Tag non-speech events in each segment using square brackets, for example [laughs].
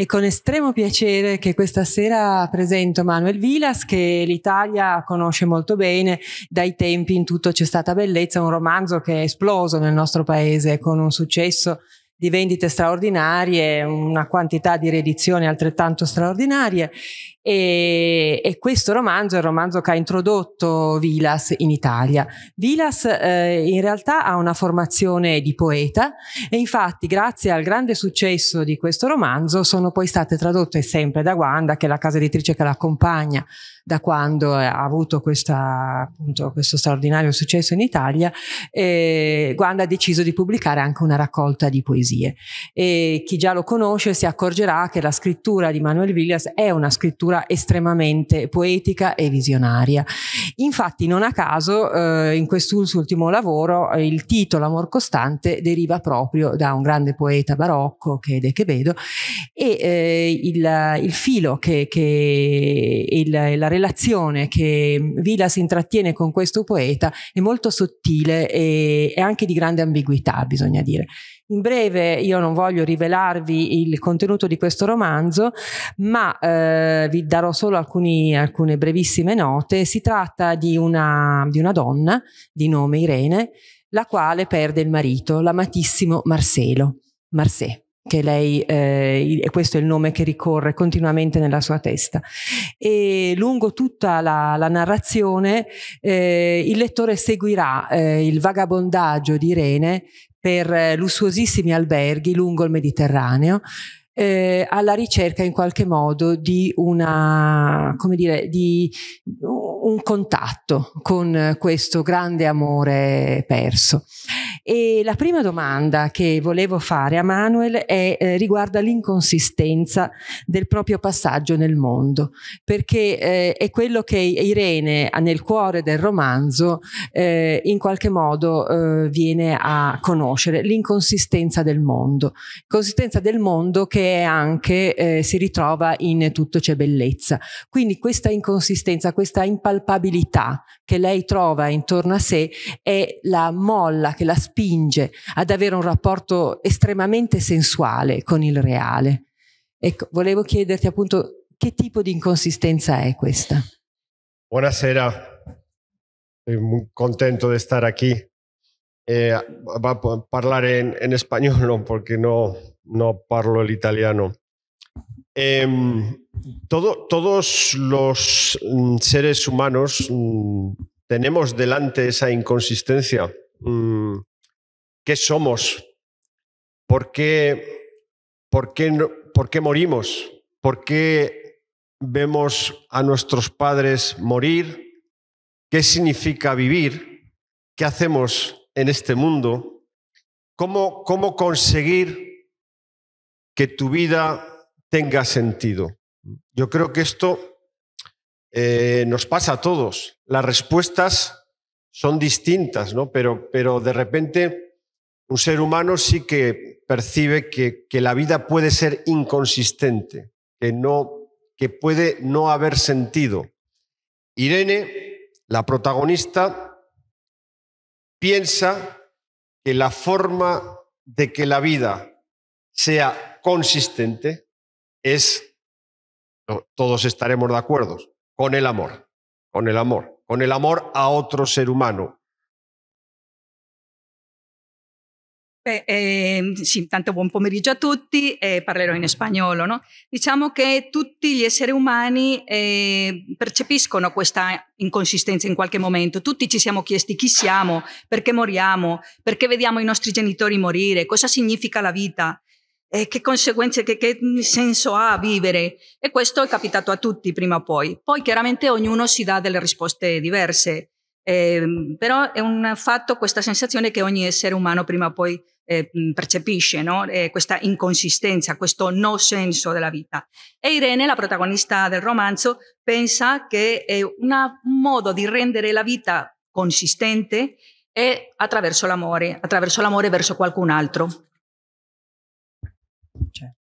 e con estremo piacere che questa sera presento Manuel Vilas che l'Italia conosce molto bene, dai tempi in tutto c'è stata bellezza, un romanzo che è esploso nel nostro paese con un successo di vendite straordinarie, una quantità di riedizioni altrettanto straordinarie e, e, questo romanzo è il romanzo che ha introdotto Vilas in Italia. Vilas eh, in realtà ha una formazione di poeta e infatti grazie al grande successo di questo romanzo sono poi state tradotte sempre da Wanda, che è la casa editrice che l'accompagna da quando ha avuto questa, appunto, questo straordinario successo in Italia, eh, Guanda ha deciso di pubblicare anche una raccolta di poesie. E chi già lo conosce si accorgerà che la scrittura di Manuel Vilas è una scrittura scrittura estremamente poetica e visionaria. Infatti non a caso eh, in quest'ultimo lavoro eh, il titolo Amor costante deriva proprio da un grande poeta barocco che è De Quevedo e eh, il, il, filo che, che il, la relazione che si intrattiene con questo poeta è molto sottile e, e anche di grande ambiguità bisogna dire. In breve, io non voglio rivelarvi il contenuto di questo romanzo, ma eh, vi darò solo alcuni, alcune brevissime note. Si tratta di una, di una donna di nome Irene, la quale perde il marito, l'amatissimo Marcelo, Marcè che lei, eh, questo è il nome che ricorre continuamente nella sua testa. E lungo tutta la, la narrazione eh, il lettore seguirà eh, il vagabondaggio di Irene per eh, lussuosissimi alberghi lungo il Mediterraneo eh, alla ricerca in qualche modo di una, come dire, di un contatto con questo grande amore perso. E la prima domanda che volevo fare a Manuel è, eh, riguarda l'inconsistenza del proprio passaggio nel mondo, perché eh, è quello che Irene nel cuore del romanzo eh, in qualche modo eh, viene a conoscere, l'inconsistenza del mondo. Consistenza del mondo che anche eh, si ritrova in Tutto c'è bellezza. Quindi questa inconsistenza, questa impalpabilità che lei trova intorno a sé è la molla che la spinge ad avere un rapporto estremamente sensuale con il reale. Ecco, volevo chiederti appunto che tipo di inconsistenza è questa? Buonasera, sono ehm, contento di stare qui. Eh, va a hablar en, en, español, no, no parlo el italiano. Em, todos los mm, seres humanos mm, tenemos delante esa inconsistencia. Mm, ¿Qué somos? ¿Por qué, por, qué ¿Por qué morimos? ¿Por qué vemos a nuestros padres morir? ¿Qué significa vivir? ¿Qué hacemos en este mundo? ¿Cómo, cómo conseguir que tu vida tenga sentido. Yo creo que esto eh, nos pasa a todos. Las respuestas son distintas, ¿no? Pero, pero de repente un ser humano sí que percibe que, que la vida puede ser inconsistente, que, no, que puede no haber sentido. Irene, la protagonista, piensa que la forma de que la vida sea consistente es, todos estaremos de acuerdo, con el amor, con el amor, con el amor a otro ser humano, Beh, eh, sì, intanto buon pomeriggio a tutti, eh, parlerò in spagnolo. No? Diciamo che tutti gli esseri umani eh, percepiscono questa inconsistenza in qualche momento. Tutti ci siamo chiesti chi siamo, perché moriamo, perché vediamo i nostri genitori morire, cosa significa la vita eh, che conseguenze, che, che, senso ha vivere? E questo è capitato a tutti prima o poi. Poi chiaramente ognuno si dà delle risposte diverse, eh, però è un fatto questa sensazione che ogni essere umano prima o poi eh, percepisce, no? questa inconsistenza, questo no senso della vita. E Irene, la protagonista del romanzo, pensa che una, un modo di rendere la vita consistente è attraverso l'amore, attraverso l'amore verso qualcun altro. Certo.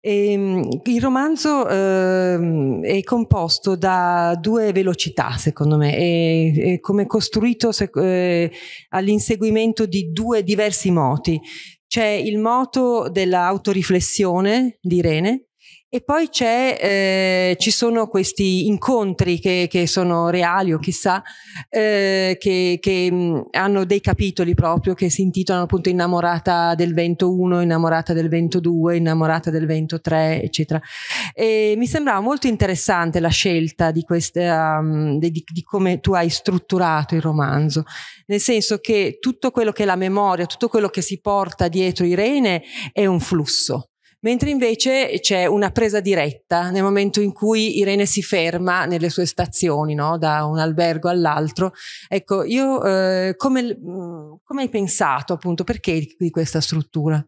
E, ehm, il romanzo eh, è composto da due velocità, secondo me, è, è come costruito eh, all'inseguimento di due diversi moti. C'è il moto dell'autoriflessione di Irene, e poi eh, ci sono questi incontri che, che, sono reali o chissà, eh, che, che mm, hanno dei capitoli proprio che si intitolano appunto Innamorata del vento 1, Innamorata del vento 2, Innamorata del vento 3, eccetera. E mi sembrava molto interessante la scelta di, questa, um, di, di come tu hai strutturato il romanzo, nel senso che tutto quello che è la memoria, tutto quello che si porta dietro Irene è un flusso mentre invece c'è una presa diretta nel momento in cui Irene si ferma nelle sue stazioni, no? da un albergo all'altro. Ecco, io eh, come, mm, come, hai pensato appunto, perché di questa struttura?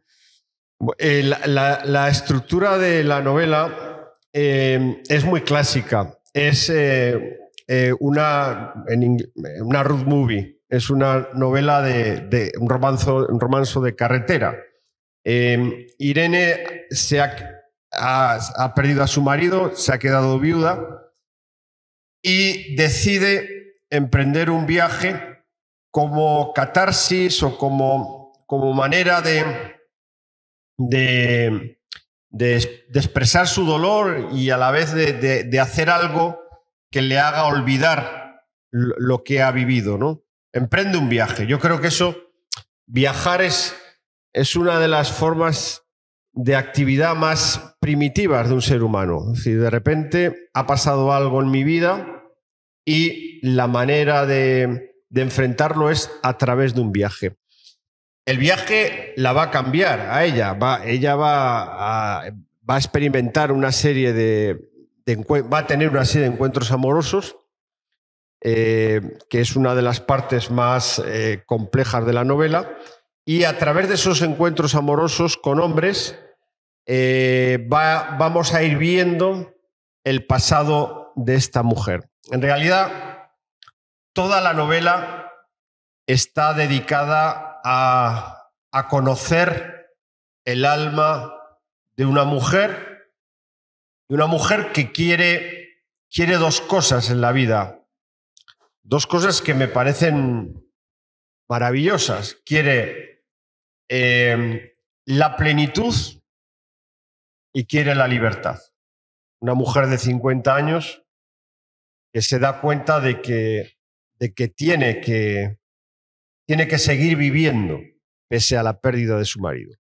Eh, la, la, la, estructura de la novela è molto classica è es eh, eh, una, una road movie, è una novela de, de un, romanzo, un romanzo de carretera. Em, Irene se ha, perdido a su marido, se ha quedado viuda y decide emprender un viaje como catarsis o como, como manera de, de, expresar su dolor y a la vez de, hacer algo que le haga olvidar lo que ha vivido, ¿no? Emprende un viaje. Yo creo que eso, viajar es es una de las formas de actividad más primitivas de un ser humano. de repente ha pasado algo en mi vida y la manera de, enfrentarlo es a través de un viaje. El viaje la va a cambiar a ella, va, ella va a, experimentar una serie de, va a tener una serie de encuentros amorosos, eh, que es una de las partes más eh, complejas de la novela, y a través de esos encuentros amorosos con hombres, eh, vamos a ir viendo el pasado de esta mujer. En realidad, toda la novela está dedicada a, conocer el alma de una mujer, de una mujer que quiere, quiere dos cosas en la vida, dos cosas que me parecen maravillosas. Quiere eh, la plenitud y quiere la libertad. Una mujer de 50 años que se da cuenta de de que, tiene, que tiene que seguir viviendo pese a la pérdida de su marido.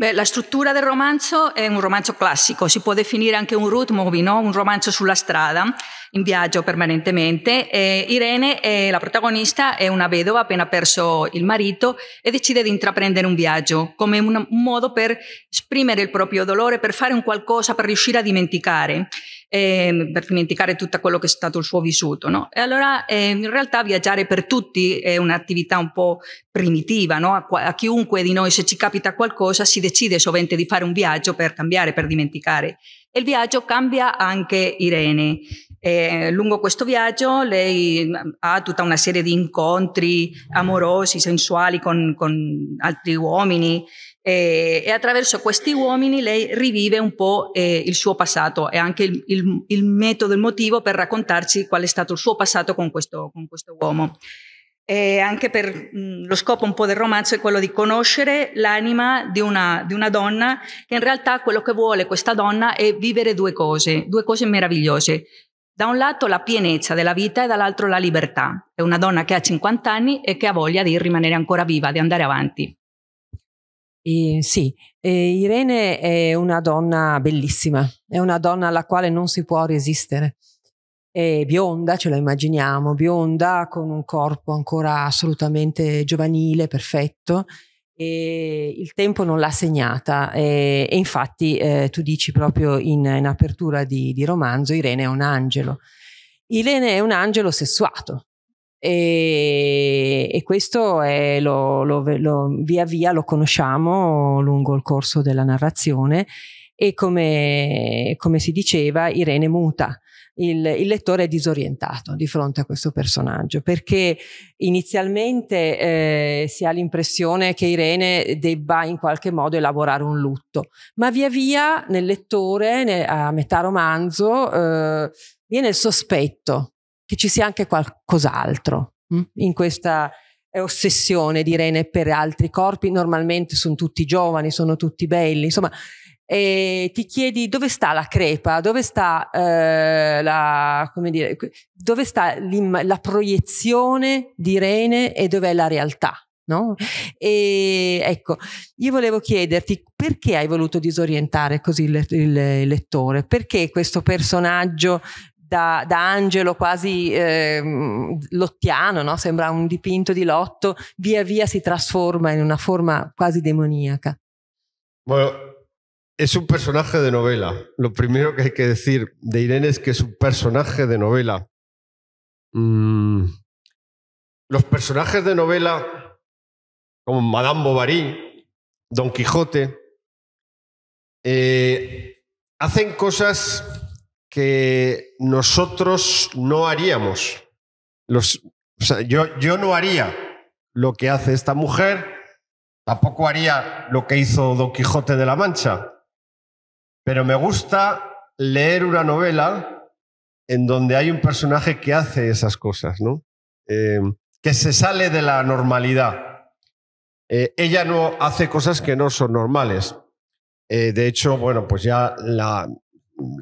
Beh, la struttura del romanzo è un romanzo classico, si può definire anche un road movie, no? un romanzo sulla strada, in viaggio permanentemente. E Irene, è la protagonista, è una vedova, ha appena perso il marito e decide di intraprendere un viaggio come un modo per esprimere il proprio dolore, per fare un qualcosa, per riuscire a dimenticare eh, per dimenticare tutto quello che è stato il suo vissuto. No? E allora eh, in realtà viaggiare per tutti è un'attività un po' primitiva, no? a, a, chiunque di noi se ci capita qualcosa si decide sovente di fare un viaggio per cambiare, per dimenticare. E il viaggio cambia anche Irene. Eh, lungo questo viaggio lei ehm, ha tutta una serie di incontri amorosi, sensuali con, con altri uomini e, e attraverso questi uomini lei rivive un po' eh, il suo passato e anche il, il, il, metodo, il motivo per raccontarci qual è stato il suo passato con questo, con questo uomo. E anche per mh, mm, lo scopo un po' del romanzo è quello di conoscere l'anima di una, di una, donna che in realtà quello che vuole questa donna è vivere due cose, due cose meravigliose. Da un lato la pienezza della vita e dall'altro la libertà. È una donna che ha 50 anni e che ha voglia di rimanere ancora viva, di andare avanti. E, sì, e Irene è una donna bellissima, è una donna alla quale non si può resistere. È bionda, ce la immaginiamo, bionda con un corpo ancora assolutamente giovanile, perfetto. E il tempo non l'ha segnata e, e infatti eh, tu dici proprio in, in apertura di, di romanzo Irene è un angelo. Irene è un angelo sessuato, e, e questo è lo, lo, lo, via via lo conosciamo lungo il corso della narrazione e come, come si diceva Irene muta. Il, il, lettore è disorientato di fronte a questo personaggio perché inizialmente eh, si ha l'impressione che Irene debba in qualche modo elaborare un lutto, ma via via nel lettore, ne, a metà romanzo, eh, viene il sospetto che ci sia anche qualcos'altro mm, in questa eh, ossessione di Rene per altri corpi, normalmente sono tutti giovani, sono tutti belli, insomma, e ti chiedi dove sta la crepa, dove sta, eh, la, come dire, dove sta la proiezione di Rene e dov'è la realtà. No? E ecco, io volevo chiederti perché hai voluto disorientare così il, il, il lettore, perché questo personaggio da, angelo quasi ehm, lottiano, no? sembra un dipinto di Lotto, via via si trasforma en una forma quasi demoníaca. Bueno, es un personaje de novela. Lo primero que hay que decir de Irene es que es un personaje de novela. Mm. Los personajes de novela, como Madame Bovary, Don Quijote, eh, hacen cosas nosotros no haríamos. yo, yo no haría lo que hace esta mujer, tampoco haría lo que hizo Don Quijote de la Mancha, pero me gusta leer una novela en donde hay un personaje que hace esas cosas, ¿no? Eh, que se sale de la normalidad. Eh, ella no hace cosas que no son normales. Eh, de hecho, bueno, pues ya la,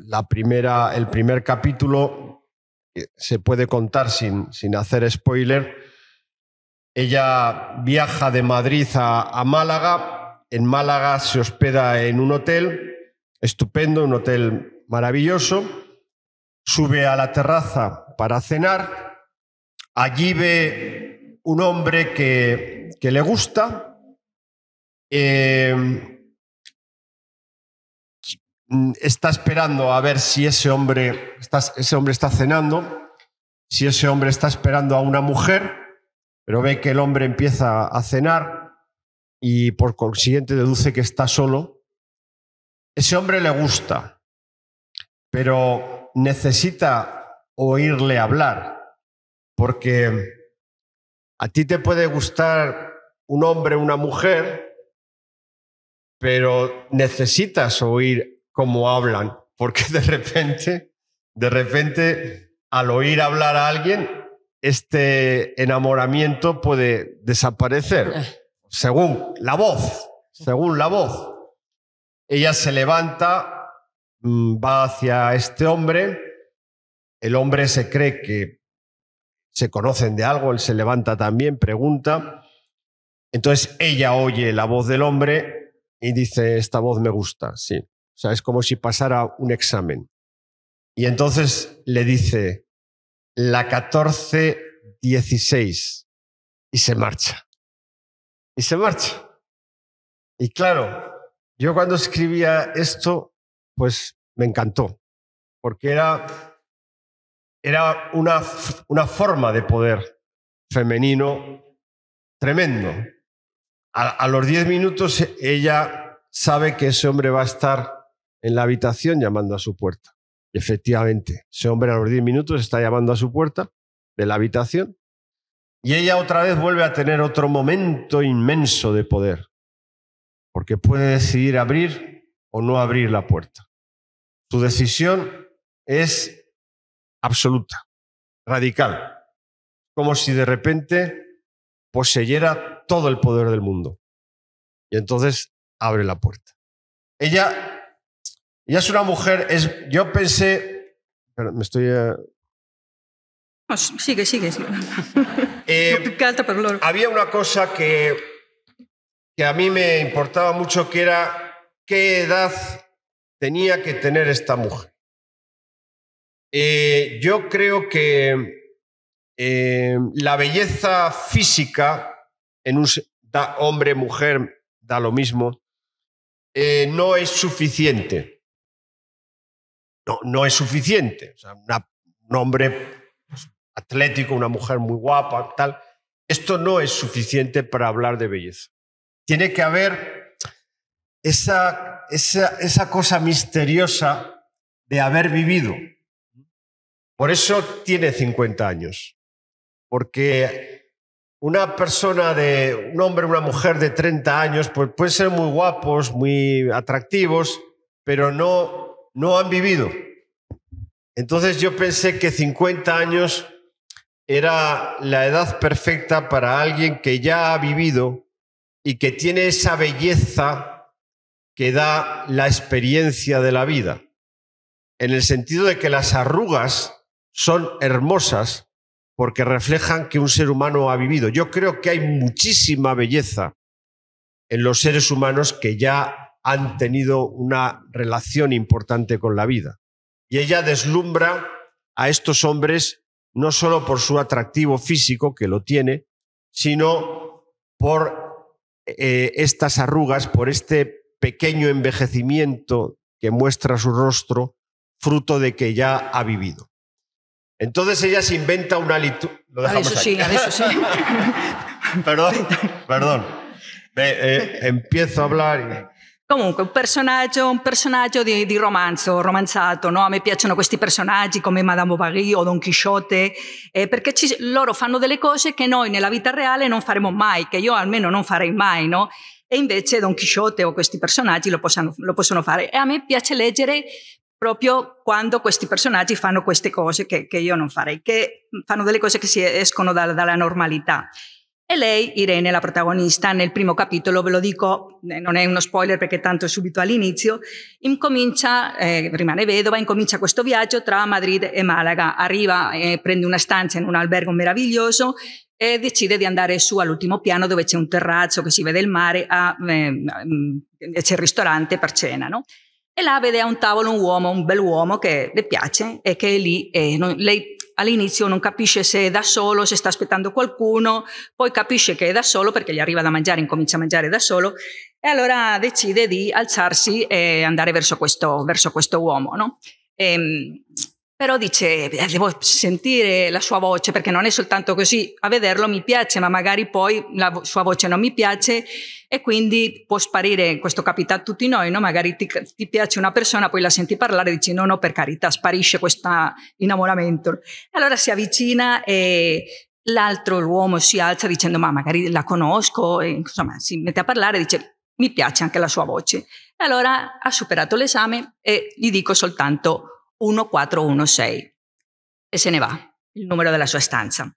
la primera, el primer capítulo eh, se puede contar sin, sin hacer spoiler. Ella viaja de Madrid a, a Málaga. En Málaga se hospeda en un hotel estupendo, un hotel maravilloso. Sube a la terraza para cenar. Allí ve un hombre que, le gusta. Eh, Mm, está esperando a ver si ese hombre está, ese hombre está cenando, si ese hombre está esperando a una mujer, pero ve que el hombre empieza a cenar y por consiguiente deduce que está solo. Ese hombre le gusta, pero necesita oírle hablar, porque a ti te puede gustar un hombre, una mujer, pero necesitas oír como hablan, porque de repente, de repente, al oír hablar a alguien, este enamoramiento puede desaparecer, eh. según la voz, según la voz. Ella se levanta, mm, va hacia este hombre, el hombre se cree que se conocen de algo, él se levanta también, pregunta. Entonces ella oye la voz del hombre y dice, esta voz me gusta, sí. O sea, es como si pasara un examen. Y entonces le dice la 14 y se marcha. Y se marcha. Y claro, yo cuando escribía esto, pues me encantó, porque era, era una, forma de poder femenino tremendo. A, a los 10 minutos ella sabe que ese hombre va a estar en la habitación llamando a su puerta. Efectivamente, ese hombre a los 10 minutos está llamando a su puerta de la habitación y ella otra vez vuelve a tener otro momento inmenso de poder, porque puede decidir abrir o no abrir la puerta. Su decisión es absoluta, radical, como si de repente poseyera todo el poder del mundo. Y entonces abre la puerta. Ella ella es una mujer, yo pensé, me estoy... Eh, sigue, sigue, [laughs] eh, había una cosa que, que a mí me importaba mucho, que era qué edad tenía que tener esta mujer. Eh, yo creo que la belleza física en un hombre, mujer, da lo mismo, no es suficiente no, es suficiente. un hombre pues, atlético, una mujer muy guapa, tal, esto no es suficiente para hablar de belleza. Tiene que haber esa, esa, cosa misteriosa de haber vivido. Por eso tiene 50 años, porque una persona de un hombre, una mujer de 30 años, pues pueden ser muy guapos, muy atractivos, pero no no han vivido. Entonces yo pensé que 50 años era la edad perfecta para alguien que ya ha vivido y que tiene esa belleza que da la experiencia de la vida, en el sentido de que las arrugas son hermosas porque reflejan que un ser humano ha vivido. Yo creo que hay muchísima belleza en los seres humanos que ya han tenido una relación importante con la vida. Y ella deslumbra a estos hombres no solo por su atractivo físico, que lo tiene, sino por eh, estas arrugas, por este pequeño envejecimiento que muestra su rostro, fruto de que ya ha vivido. Entonces ella se inventa una a eso perdón, perdón. empiezo a hablar. Comunque, un personaggio, un personaggio di, di, romanzo, romanzato, no? A me piacciono questi personaggi come Madame Bovary o Don Quixote, eh, perché ci, loro fanno delle cose che noi nella vita reale non faremo mai, che io almeno non farei mai, no? E invece Don Quixote o questi personaggi lo, possano, lo possono fare. E a me piace leggere proprio quando questi personaggi fanno queste cose che, che io non farei, che fanno delle cose che si escono da, dalla normalità. E lei, Irene, la protagonista, nel primo capitolo, ve lo dico, eh, non è uno spoiler perché tanto è subito all'inizio, incomincia, eh, rimane vedova, incomincia questo viaggio tra Madrid e Malaga. Arriva, eh, prende una stanza in un albergo meraviglioso e decide di andare su all'ultimo piano dove c'è un terrazzo che si vede il mare, a, eh, mm, c'è il ristorante per cena, no? E là vede a un tavolo un uomo, un bel uomo che le piace e che è lì e non, lei all'inizio non capisce se è da solo, se sta aspettando qualcuno, poi capisce che è da solo perché gli arriva da mangiare, incomincia a mangiare da solo e allora decide di alzarsi e andare verso questo, verso questo uomo. No? E, ehm, però dice, eh, devo sentire la sua voce perché non è soltanto così, a vederlo mi piace, ma magari poi la sua voce non mi piace e quindi può sparire, questo capita a tutti noi, no? magari ti, ti piace una persona, poi la senti parlare e dici no, no, per carità, sparisce questo innamoramento. Allora si avvicina e l'altro uomo si alza dicendo ma magari la conosco, e, insomma si mette a parlare e dice mi piace anche la sua voce. E Allora ha superato l'esame e gli dico soltanto 1416 e se ne va, il numero della sua stanza.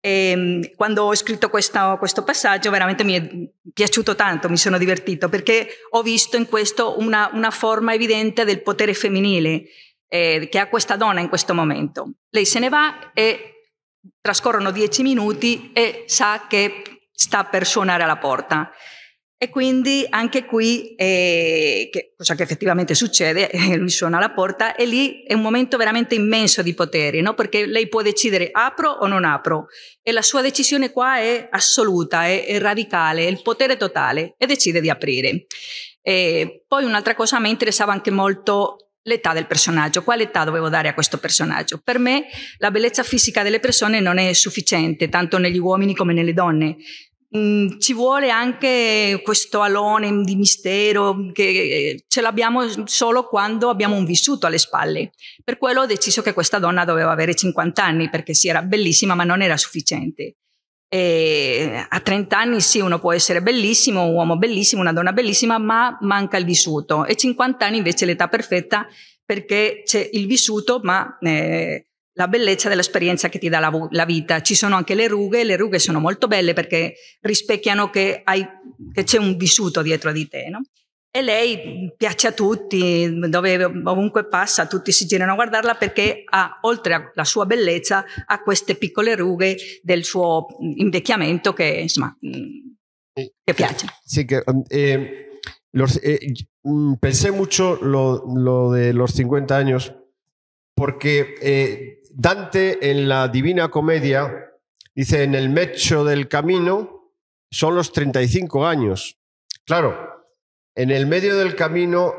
E ehm, quando ho scritto questo, questo, passaggio veramente mi è piaciuto tanto, mi sono divertito perché ho visto in questo una, una forma evidente del potere femminile eh, che ha questa donna in questo momento. Lei se ne va e trascorrono dieci minuti e sa che sta per suonare alla porta. E quindi anche qui, eh, che, cosa cioè che effettivamente succede, [laughs] eh, lui suona la porta e lì è un momento veramente immenso di poteri, no? perché lei può decidere apro o non apro e la sua decisione qua è assoluta, è, è radicale, è il potere totale e decide di aprire. E poi un'altra cosa, a me interessava anche molto l'età del personaggio, quale età dovevo dare a questo personaggio. Per me la bellezza fisica delle persone non è sufficiente, tanto negli uomini come nelle donne. Mm, ci vuole anche questo alone di mistero che eh, ce l'abbiamo solo quando abbiamo un vissuto alle spalle. Per quello ho deciso che questa donna doveva avere 50 anni perché sì, era bellissima ma non era sufficiente. E a 30 anni sì, uno può essere bellissimo, un uomo bellissimo, una donna bellissima, ma manca il vissuto. E 50 anni invece è l'età perfetta perché c'è il vissuto ma eh, la bellezza dell'esperienza che ti dà la, la, vita. Ci sono anche le rughe, le rughe sono molto belle perché rispecchiano che, hai, che c'è un vissuto dietro di te. No? E lei piace a tutti, dove, ovunque passa, tutti si girano a guardarla perché ha, oltre alla sua bellezza, ha queste piccole rughe del suo invecchiamento che, insomma, mm, che piace. Sì, che, um, ehm, eh, los, eh, mm, pensé molto lo, lo de los 50 años perché... eh, Dante en la Divina Comedia dice, en el mecho del camino son los 35 años. Claro, en el medio del camino,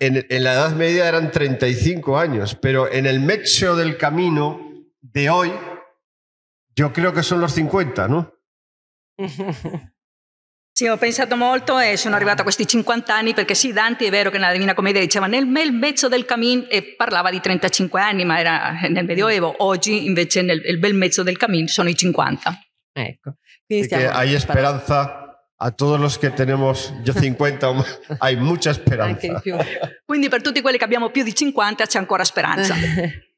en la Edad Media eran 35 años, pero en el mecho del camino de hoy, yo creo que son los 50, ¿no? [laughs] Sì, ho pensato molto e sono arrivata a questi 50 anni perché sì, Dante è vero che nella Divina Commedia diceva nel bel mezzo del cammin e parlava di 35 anni, ma era nel Medioevo, oggi invece nel bel mezzo del cammin sono i 50. Ecco. Perché hai speranza a tutti los que tenemos yo 50 o más, hay mucha esperanza. Quindi per tutti quelli che abbiamo più di 50 c'è ancora speranza. [laughs]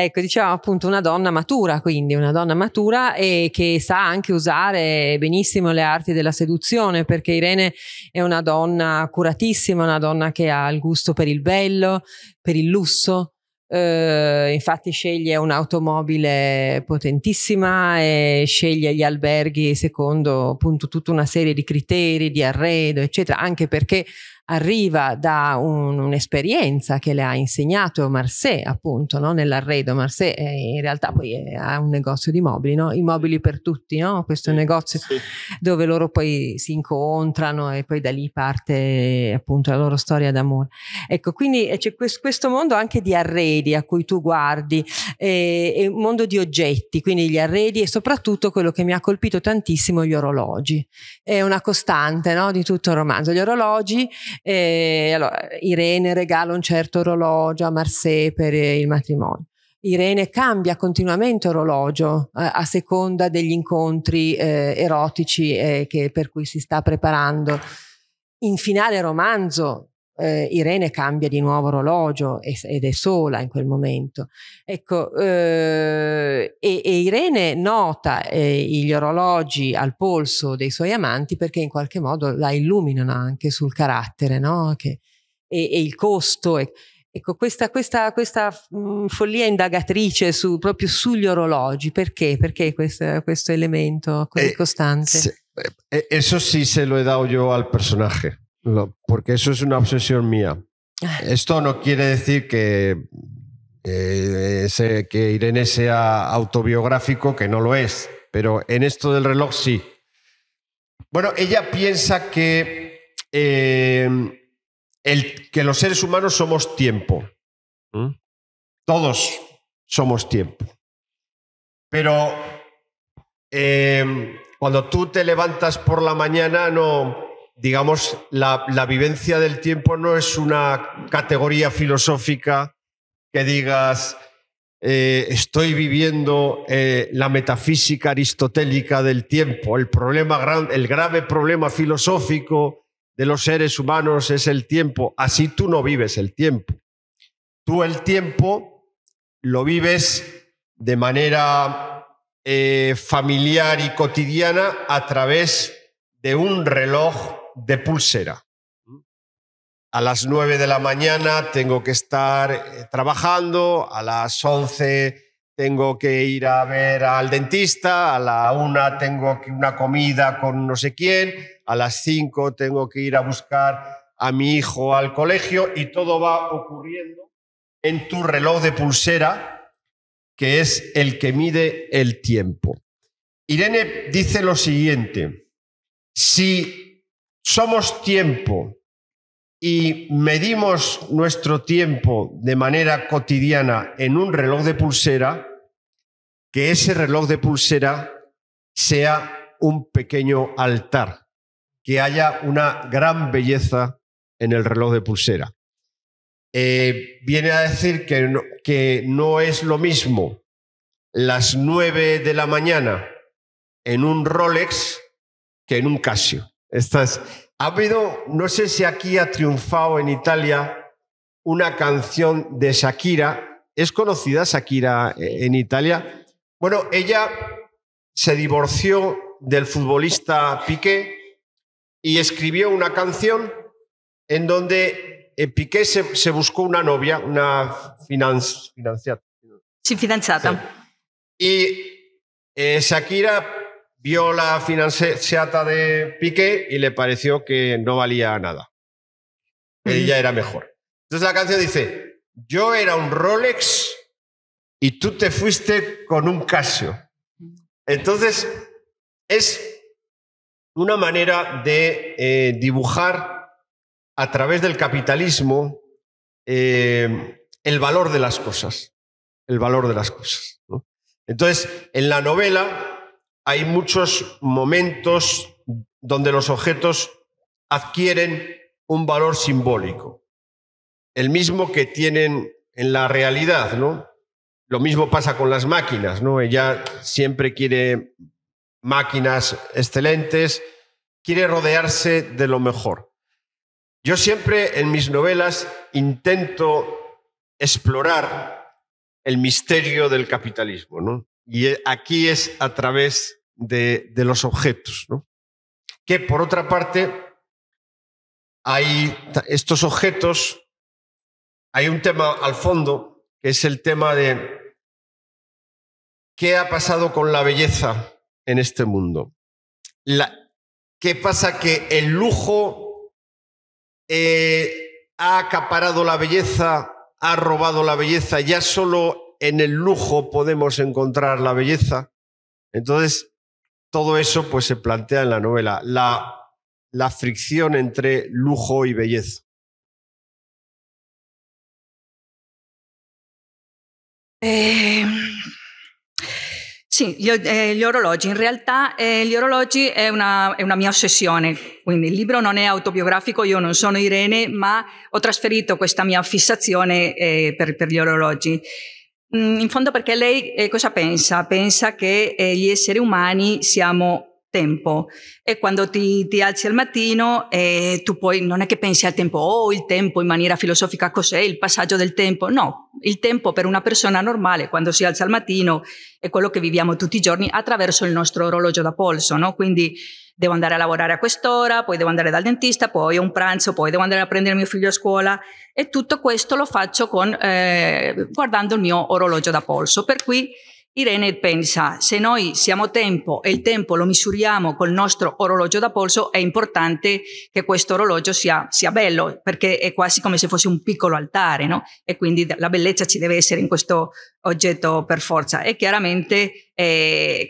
Ecco, diciamo appunto una donna matura, quindi una donna matura e che sa anche usare benissimo le arti della seduzione, perché Irene è una donna curatissima, una donna che ha il gusto per il bello, per il lusso, Uh, infatti sceglie un'automobile potentissima e sceglie gli alberghi secondo appunto tutta una serie di criteri di arredo eccetera anche perché arriva da un, un'esperienza che le ha insegnato Marseille, appunto, no? nell'arredo. Marseille eh, è, in realtà poi eh, ha un negozio di mobili, no? i mobili per tutti, no? questo sì, negozio sì. dove loro poi si incontrano e poi da lì parte appunto la loro storia d'amore. Ecco, quindi eh, c'è questo mondo anche di arredi a cui tu guardi, eh, è un mondo di oggetti, quindi gli arredi e soprattutto quello che mi ha colpito tantissimo, gli orologi. È una costante di tutto il romanzo. Gli orologi e, eh, allora, Irene regala un certo orologio a Marseille per eh, il matrimonio. Irene cambia continuamente orologio eh, a seconda degli incontri eh, erotici eh, che, per cui si sta preparando. In finale romanzo eh, Irene cambia di nuovo orologio ed è sola in quel momento. Ecco, eh, e, e, Irene nota eh, gli orologi al polso dei suoi amanti perché in qualche modo la illuminano anche sul carattere, no? Che, e, e, il costo. E, ecco, questa, questa, questa mm, follia indagatrice su, proprio sugli orologi, perché? Perché questo, questo elemento così eh, costante? Se, eso eh, sí se lo he dado io al personaggio. porque eso es una obsesión mía. Ah. Esto no quiere decir que, que Irene sea autobiográfico, que no lo es, pero en esto del reloj sí. Bueno, ella piensa que, em, el, que los seres humanos somos tiempo. Todos somos tiempo. Pero em, cuando tú te levantas por la mañana, no, digamos, la, vivencia del tiempo no es una categoría filosófica que digas, eh, estoy viviendo eh, la metafísica aristotélica del tiempo. El, problema el grave problema filosófico de los seres humanos es el tiempo. Así tú no vives el tiempo. Tú el tiempo lo vives de manera eh, familiar y cotidiana a través de un reloj de pulsera. Mm. A las 9 de la mañana tengo que estar eh, trabajando, a las 11 tengo que ir a ver al dentista, a la 1 tengo una comida con no sé quién, a las 5 tengo que ir a buscar a mi hijo al colegio y todo va ocurriendo en tu reloj de pulsera, que es el que mide el tiempo. Irene dice lo siguiente, si somos tiempo y medimos nuestro tiempo de manera cotidiana en un reloj de pulsera, que ese reloj de pulsera sea un pequeño altar, que haya una gran belleza en el reloj de pulsera. Eh, viene a decir que no, que no es lo mismo las nueve de la mañana en un Rolex que en un Casio. Estás. ha habido, no sé si aquí ha triunfado en Italia una canción de Shakira. ¿Es conocida Shakira eh, en Italia? Bueno, ella se divorció del futbolista Piqué y escribió una canción en donde eh, Piqué se, buscó una novia, una financiada financiata. Sí, financiada. Y eh, Shakira vio la financiata de Piqué y le pareció que no valía nada. Ella era mejor. Entonces la canción dice, yo era un Rolex y tú te fuiste con un Casio. Entonces es una manera de eh, dibujar a través del capitalismo eh, el valor de las cosas. El valor de las cosas. Entonces, en la novela, hay muchos momentos donde los objetos adquieren un valor simbólico, el mismo que tienen en la realidad, ¿no? Lo mismo pasa con las máquinas, ¿no? Ella siempre quiere máquinas excelentes, quiere rodearse de lo mejor. Yo siempre en mis novelas intento explorar el misterio del capitalismo, Y aquí es a través de, los objetos. Que por otra parte, hay estos objetos, hay un tema al fondo, que es el tema de qué ha pasado con la belleza en este mundo. ¿Qué pasa que el lujo eh, ha acaparado la belleza, ha robado la belleza? Ya solo en el lujo podemos encontrar la belleza. Entonces, todo eso pues se plantea en la novela, la, la fricción entre lujo y belleza. Eh, sì, gli, eh, gli, orologi. In realtà eh, gli orologi è una, è una, mia ossessione, quindi il libro non è autobiografico, io non sono Irene, ma ho trasferito questa mia fissazione eh, per, per gli orologi. Mm, in fondo perché lei eh, cosa pensa? Pensa che eh, gli esseri umani siamo tempo e quando ti, ti alzi al mattino eh, tu poi non è che pensi al tempo, oh il tempo in maniera filosofica cos'è il passaggio del tempo, no, il tempo per una persona normale quando si alza al mattino è quello che viviamo tutti i giorni attraverso il nostro orologio da polso, no? quindi devo andare a lavorare a quest'ora, poi devo andare dal dentista, poi ho un pranzo, poi devo andare a prendere mio figlio a scuola e tutto questo lo faccio con, eh, guardando il mio orologio da polso, per cui Irene pensa, se noi siamo tempo e il tempo lo misuriamo col nostro orologio da polso, è importante che questo orologio sia, sia bello, perché è quasi come se fosse un piccolo altare, no? E quindi la bellezza ci deve essere in questo oggetto per forza. E chiaramente eh,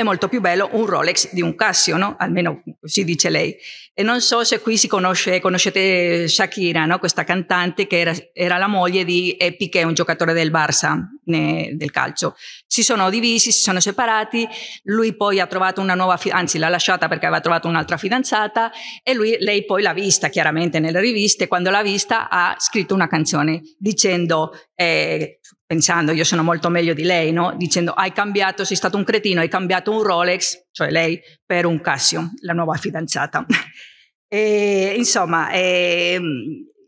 è molto più bello un Rolex di un Cassio, no? almeno così dice lei. E non so se qui si conosce, conoscete Shakira, no? questa cantante che era, era, la moglie di Epic, un giocatore del Barça, né, del calcio. Si sono divisi, si sono separati, lui poi ha trovato una nuova, anzi l'ha lasciata perché aveva trovato un'altra fidanzata e lui, lei poi l'ha vista chiaramente nelle riviste, quando l'ha vista ha scritto una canzone dicendo eh, pensando io sono molto meglio di lei, no? dicendo hai cambiato, sei stato un cretino, hai cambiato un Rolex, cioè lei, per un Casio, la nuova fidanzata. [laughs] e, insomma, eh,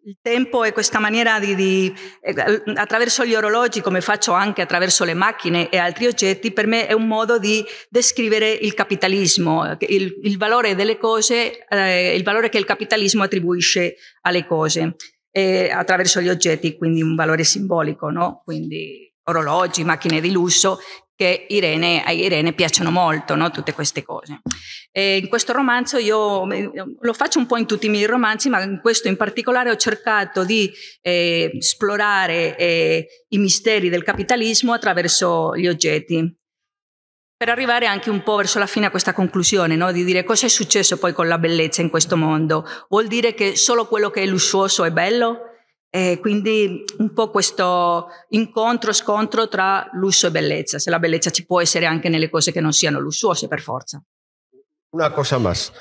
il tempo è questa maniera di, di eh, attraverso gli orologi, come faccio anche attraverso le macchine e altri oggetti, per me è un modo di descrivere il capitalismo, il, il valore delle cose, eh, il valore che il capitalismo attribuisce alle cose eh, attraverso gli oggetti, quindi un valore simbolico, no? quindi orologi, macchine di lusso, che Irene, a Irene piacciono molto, no? tutte queste cose. E in questo romanzo io lo faccio un po' in tutti i miei romanzi, ma in questo in particolare ho cercato di eh, esplorare eh, i misteri del capitalismo attraverso gli oggetti per arrivare anche un po' verso la fine a questa conclusione, no? di dire cosa è successo poi con la bellezza in questo mondo. Vuol dire che solo quello che è lussuoso è bello? E quindi un po' questo incontro, scontro tra lusso e bellezza, se la bellezza ci può essere anche nelle cose che non siano lussuose per forza. Una cosa más.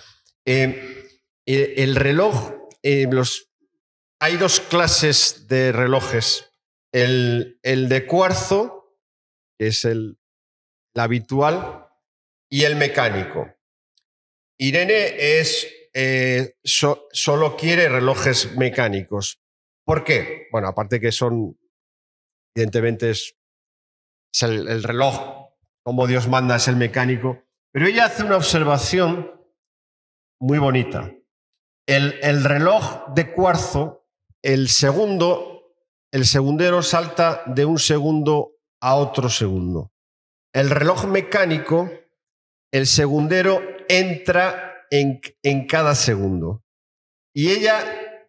Eh, eh, el reloj, eh, los... hay dos clases de relojes. El, el de cuarzo, que es el la habitual y el mecánico. Irene es, eh, solo quiere relojes mecánicos. ¿Por qué? Bueno, aparte que son, evidentemente es, el, reloj, como Dios manda, es el mecánico. Pero ella hace una observación muy bonita. El, el, reloj de cuarzo, el segundo, el segundero salta de un segundo a otro segundo el reloj mecánico, el segundero entra en, cada segundo. Y ella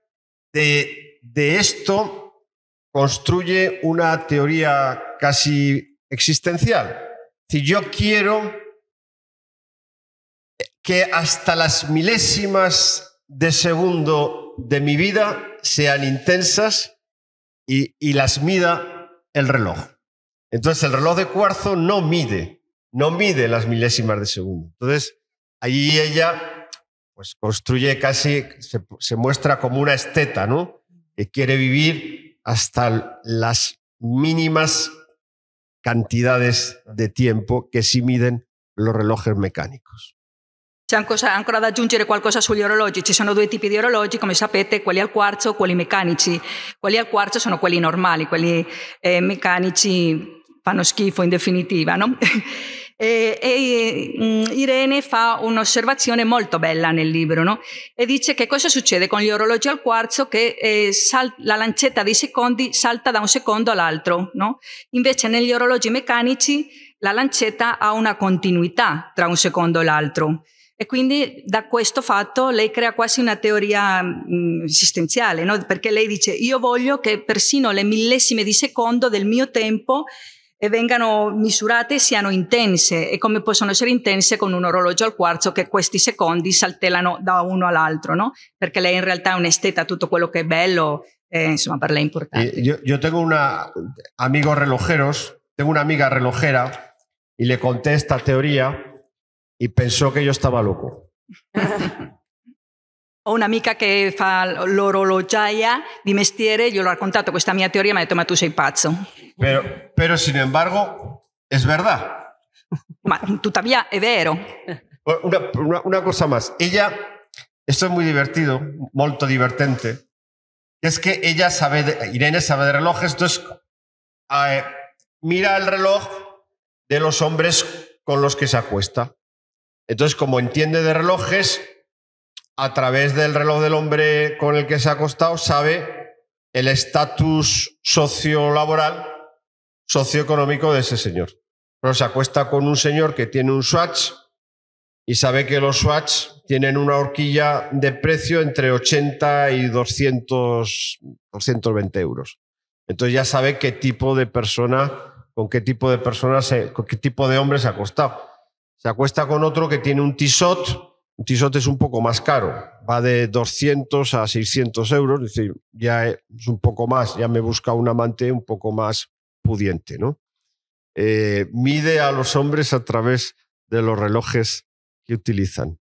de, esto construye una teoría casi existencial. Si yo quiero que hasta las milésimas de segundo de mi vida sean intensas y las mida el reloj. Entonces el reloj de cuarzo no mide, no mide las milésimas de segundo. Entonces allí ella pues construye casi, se, muestra como una esteta, ¿no? Que quiere vivir hasta las mínimas cantidades de tiempo que sí miden los relojes mecánicos C'è ancora, da aggiungere qualcosa sugli orologi. Ci sono due tipi di orologi, come sapete, quelli al quarzo, quelli meccanici. Quelli al quarzo sono quelli normali, quelli eh, meccanici fanno schifo in definitiva, no? [laughs] e, e mm, Irene fa un'osservazione molto bella nel libro, no? E dice che cosa succede con gli orologi al quarzo che eh, sal- la lancetta dei secondi salta da un secondo all'altro, no? Invece negli orologi meccanici la lancetta ha una continuità tra un secondo e l'altro. E quindi da questo fatto lei crea quasi una teoria mh, mm, esistenziale, no? perché lei dice io voglio che persino le millesime di secondo del mio tempo e vengano misurate siano intense e come possono essere intense con un orologio al quarzo che questi secondi saltellano da uno all'altro, no? Perché lei in realtà è un'esteta, tutto quello che è bello, eh, insomma, per lei è importante. Eh, yo, yo, tengo una amigos relojeros, tengo una amiga relojera e le conté esta teoria y pensó que yo estaba loco. [laughs] ...o una amiga que fa l'orologiaia di mestiere, ...yo ho raccontato questa mia teoria, mi ha detto ma tu sei pazzo. Pero, pero sin embargo, es verdad. Tú tuttavia è vero. Una, cosa más. Ella, esto es muy divertido, molto divertente. Es que ella sabe, Irene sabe de relojes, entonces eh, mira el reloj de los hombres con los que se acuesta. Entonces, como entiende de relojes, a través del reloj del hombre con el que se ha acostado, sabe el estatus sociolaboral, socioeconómico de ese señor. se acuesta con un señor que tiene un swatch y sabe que los swatch tienen una horquilla de precio entre 80 y 200, 220 euros. Entonces ya sabe qué tipo de persona, con qué tipo de persona, qué tipo de hombre se ha acostado. Se acuesta con otro que tiene un Tissot un tizote es un poco más caro, va de 200 a 600 euros, es decir, ya es un poco más, ya me busca un amante un poco más pudiente, ¿no? Eh, mide a los hombres a través de los relojes que utilizan.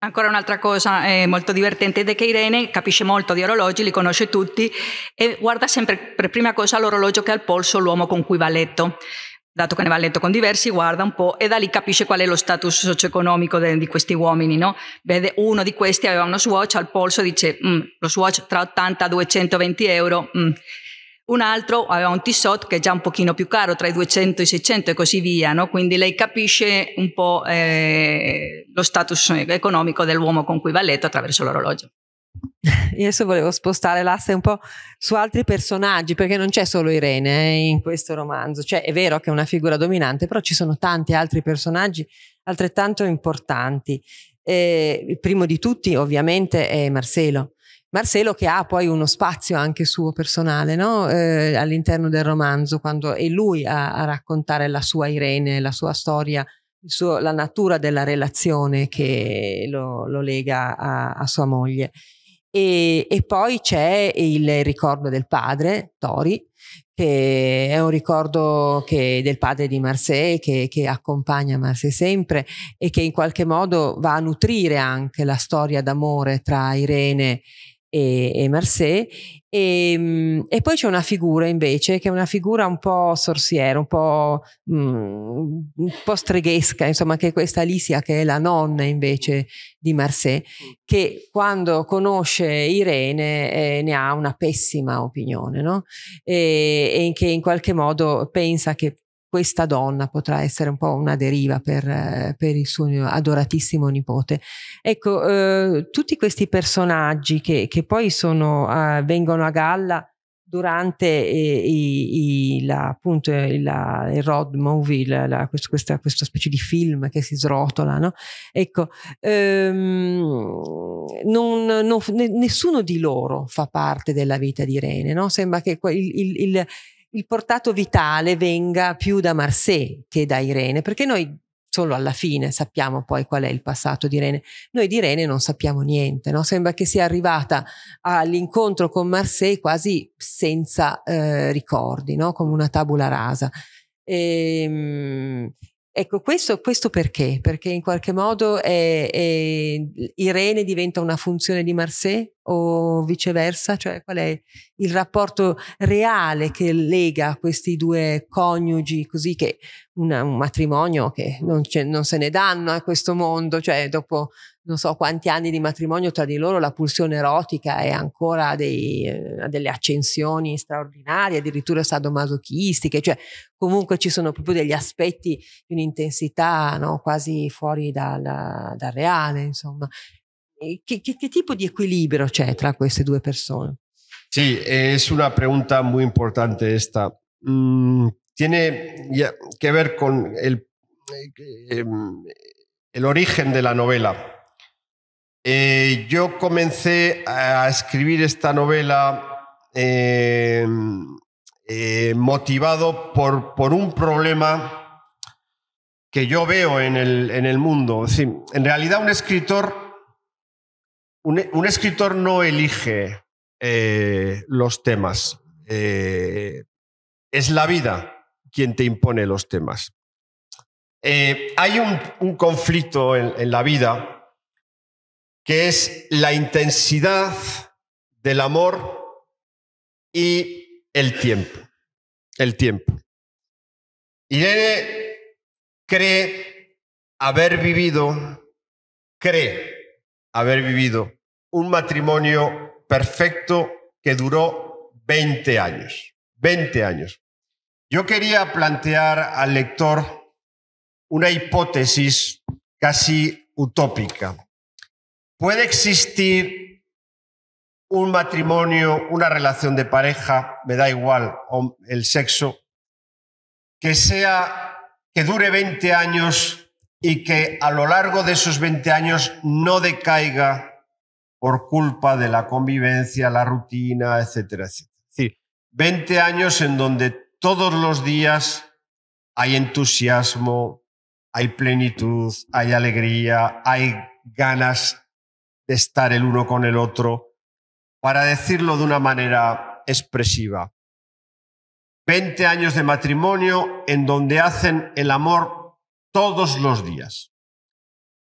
Ancora un'altra cosa muy eh, molto divertente de que Irene capisce molto di orologi, li conosce tutti e guarda siempre, por primera cosa l'orologio che que al polso l'uomo con cui va a letto. dato che ne va a letto con diversi, guarda un po' e da lì capisce qual è lo status socio-economico de, di questi uomini, no? Vede uno di questi aveva uno swatch al polso e dice mm, lo swatch tra 80 e 220 euro, mh. Mm. un altro aveva un t Tissot che è già un pochino più caro, tra i 200 e i 600 e così via, no? Quindi lei capisce un po' eh, lo status economico dell'uomo con cui va a letto attraverso l'orologio. [laughs] Io adesso volevo spostare l'asse un po' su altri personaggi, perché non c'è solo Irene eh, in questo romanzo. Cioè, è vero che è una figura dominante, però ci sono tanti altri personaggi altrettanto importanti. Eh, il primo di tutti, ovviamente, è Marcelo. Marcelo che ha poi uno spazio anche suo personale no? eh, all'interno del romanzo, quando è lui a, a, raccontare la sua Irene, la sua storia, suo, la natura della relazione che lo, lo lega a, a sua moglie. E, e poi c'è il ricordo del padre, Tori, che è un ricordo che, del padre di Marseille che, che, accompagna Marseille sempre e che in qualche modo va a nutrire anche la storia d'amore tra Irene e, e Marseille. E, ehm, e, poi c'è una figura invece che è una figura un po' sorsiera, un po', mh, mhmm, un po' streghesca, insomma, che è questa Alicia, che è la nonna invece di Marseille, mm. che quando conosce Irene eh, ne ha una pessima opinione, no? E, e che in qualche modo pensa che questa donna potrà essere un po' una deriva per, eh, per il suo adoratissimo nipote. Ecco, eh, tutti questi personaggi che, che poi sono, eh, vengono a galla durante eh, i, i, la, appunto eh, la, il road movie, la, la, questa, questa, specie di film che si srotola, no? ecco, ehm, non, non, nessuno di loro fa parte della vita di Rene, no? sembra che il, il, il il portato vitale venga più da Marseille che da Irene, perché noi solo alla fine sappiamo poi qual è il passato di Irene. Noi di Irene non sappiamo niente, no? sembra che sia arrivata all'incontro con Marseille quasi senza eh, ricordi, no? come una tabula rasa. E, ehm, Ecco, questo, questo, perché? Perché in qualche modo è, è, Irene diventa una funzione di Marseille o viceversa? Cioè qual è il rapporto reale che lega questi due coniugi così che una, un matrimonio che non, non, se ne danno a questo mondo, cioè dopo non so quanti anni di matrimonio tra di loro la pulsione erotica è ancora dei, eh, delle accensioni straordinarie, addirittura sadomasochistiche, cioè comunque ci sono proprio degli aspetti di un'intensità no, quasi fuori dal, dal reale, insomma. Che, che, che, tipo di equilibrio c'è tra queste due persone? Sì, è una domanda molto importante questa. Mm, tiene che ver con el, eh, el origen de novela. Eh, yo comencé a escribir esta novela eh, eh, motivado por, un problema que yo veo en el, mundo. en realidad un escritor, un, escritor no elige los temas. es la vida quien te impone los temas. hay un, conflicto en la vida que es la intensidad del amor y el tiempo. El tiempo. Irene cree haber vivido, cree haber vivido un matrimonio perfecto que duró 20 años. 20 años. Yo quería plantear al lector una hipótesis casi utópica. ¿Puede existir un matrimonio, una relación de pareja, me da igual el sexo, que sea que dure 20 años y que a lo largo de esos 20 años no decaiga por culpa de la convivencia, la rutina, etcétera, etcétera. Es decir, 20 años en donde todos los días hay entusiasmo, hay plenitud, hay alegría, hay ganas de estar el uno con el otro, para decirlo de una manera expresiva. 20 años de matrimonio en donde hacen el amor todos los días.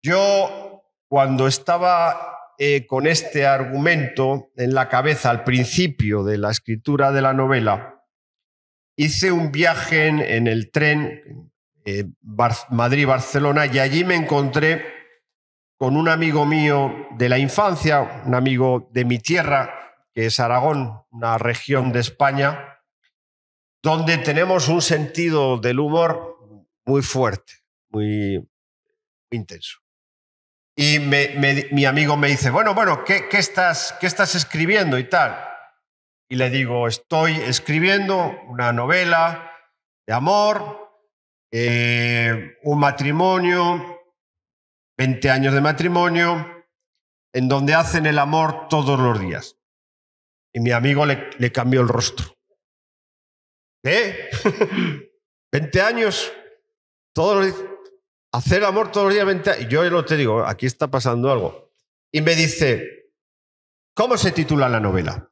Yo, cuando estaba eh, con este argumento en la cabeza al principio de la escritura de la novela, hice un viaje en, el tren eh, Madrid-Barcelona y allí me encontré con un amigo mío de la infancia, un amigo de mi tierra, que es Aragón, una región de España, donde tenemos un sentido del humor muy fuerte, muy, intenso. Y mi amigo me dice, bueno, bueno, ¿qué, estás, ¿qué estás escribiendo y tal? Y le digo, estoy escribiendo una novela de amor, eh, un matrimonio, 20 años de matrimonio, en donde hacen el amor todos los días. Y mi amigo le, cambió el rostro. [laughs] ¿Eh? ¿20 años? Todos los Hacer amor todos los días, Y yo lo te digo, aquí está pasando algo. Y me dice, ¿cómo se titula la novela?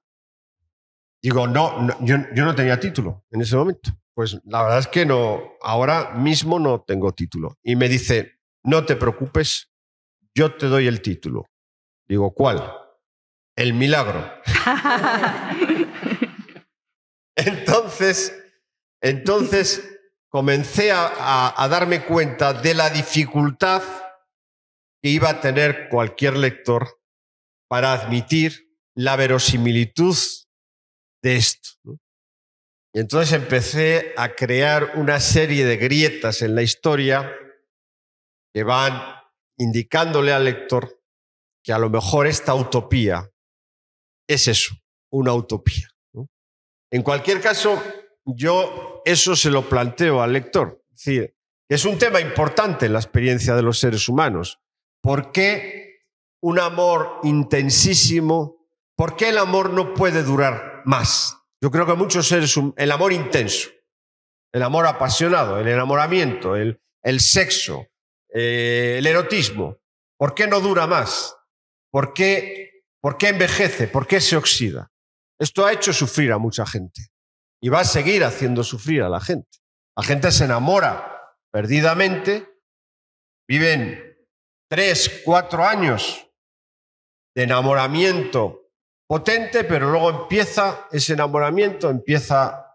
Digo, no, yo, yo no tenía título en ese momento. Pues la verdad es que no, ahora mismo no tengo título. Y me dice, no te preocupes, yo te doy el título. Digo, ¿cuál? El milagro. [laughs] entonces, entonces comencé a, darme cuenta de la dificultad que iba a tener cualquier lector para admitir la verosimilitud de esto. Y entonces empecé a crear una serie de grietas en la historia que van indicándole al lector que a lo mejor esta utopía es eso, una utopía. En cualquier caso, yo eso se lo planteo al lector. Es es un tema importante en la experiencia de los seres humanos. ¿Por qué un amor intensísimo? ¿Por qué el amor no puede durar más? Yo creo que muchos seres, el amor intenso, el amor apasionado, el enamoramiento, el, el sexo, eh, el erotismo, ¿por qué no dura más? ¿Por qué, ¿Por qué envejece? ¿Por qué se oxida? Esto ha hecho sufrir a mucha gente y va a seguir haciendo sufrir a la gente. La gente se enamora perdidamente, viven tres, cuatro años de enamoramiento potente, pero luego empieza ese enamoramiento, empieza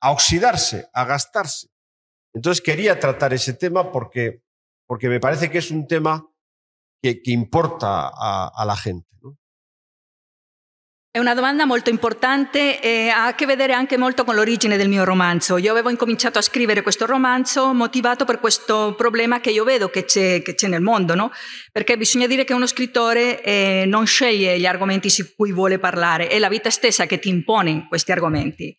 a oxidarse, a gastarse. Entonces quería tratar ese tema porque porque me parece que es un tema che, che importa a, a, la gente. ¿no? È una domanda molto importante e eh, ha a che vedere anche molto con l'origine del mio romanzo. Io avevo incominciato a scrivere questo romanzo motivato per questo problema che io vedo che c'è, che c'è nel mondo, no? Perché bisogna dire che uno scrittore eh, non sceglie gli argomenti su cui vuole parlare, è la vita stessa che ti impone questi argomenti.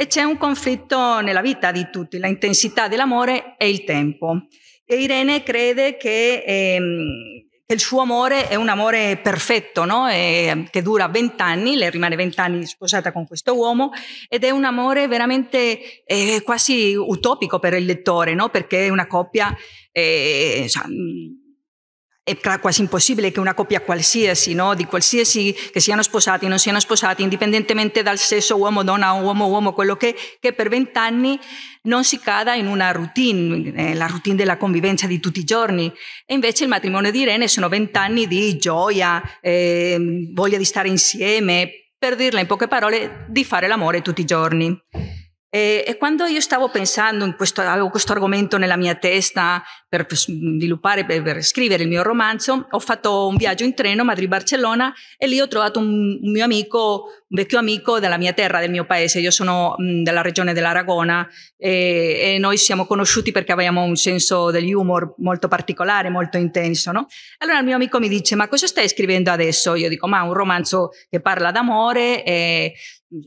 E c'è un conflitto nella vita di tutti, la intensità dell'amore e il tempo. E Irene crede che, ehm, che il suo amore è un amore perfetto, no? e, ehm, che dura vent'anni, lei rimane vent'anni sposata con questo uomo ed è un amore veramente eh, quasi utopico per il lettore, no? perché è una coppia... Eh, è quasi impossibile che una coppia qualsiasi, no? di qualsiasi, che siano sposati, o non siano sposati, indipendentemente dal sesso uomo, donna, uomo, uomo, quello che, che per vent'anni non si cada in una routine, eh, la routine della convivenza di tutti i giorni. E invece il matrimonio di Irene sono vent'anni di gioia, eh, voglia di stare insieme, per dirla in poche parole, di fare l'amore tutti i giorni. E, e, quando io stavo pensando in questo, avevo questo argomento nella mia testa per, sviluppare, per, per, scrivere il mio romanzo, ho fatto un viaggio in treno Madrid-Barcellona e lì ho trovato un, un mio amico, un vecchio amico della mia terra, del mio paese. Io sono mh, mm, della regione dell'Aragona e, e, noi siamo conosciuti perché avevamo un senso degli humor molto particolare, molto intenso. No? Allora il mio amico mi dice: Ma cosa stai scrivendo adesso? Io dico: Ma un romanzo che parla d'amore. E,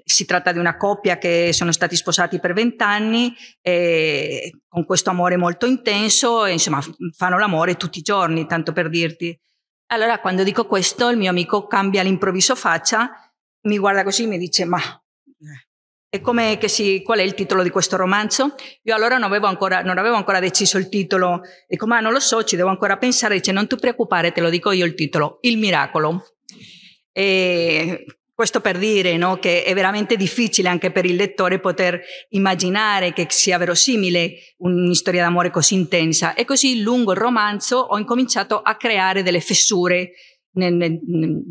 si tratta di una coppia che sono stati sposati per vent'anni eh, con questo amore molto intenso e insomma fanno l'amore tutti i giorni, tanto per dirti. Allora quando dico questo il mio amico cambia all'improvviso faccia, mi guarda così e mi dice ma è eh, come che si, qual è il titolo di questo romanzo? Io allora non avevo ancora, non avevo ancora deciso il titolo, dico ma non lo so, ci devo ancora pensare, dice non ti preoccupare, te lo dico io il titolo, Il miracolo. E questo per dire no, che è veramente difficile anche per il lettore poter immaginare che sia verosimile un'istoria d'amore così intensa. E così lungo il romanzo ho incominciato a creare delle fessure nel, nel,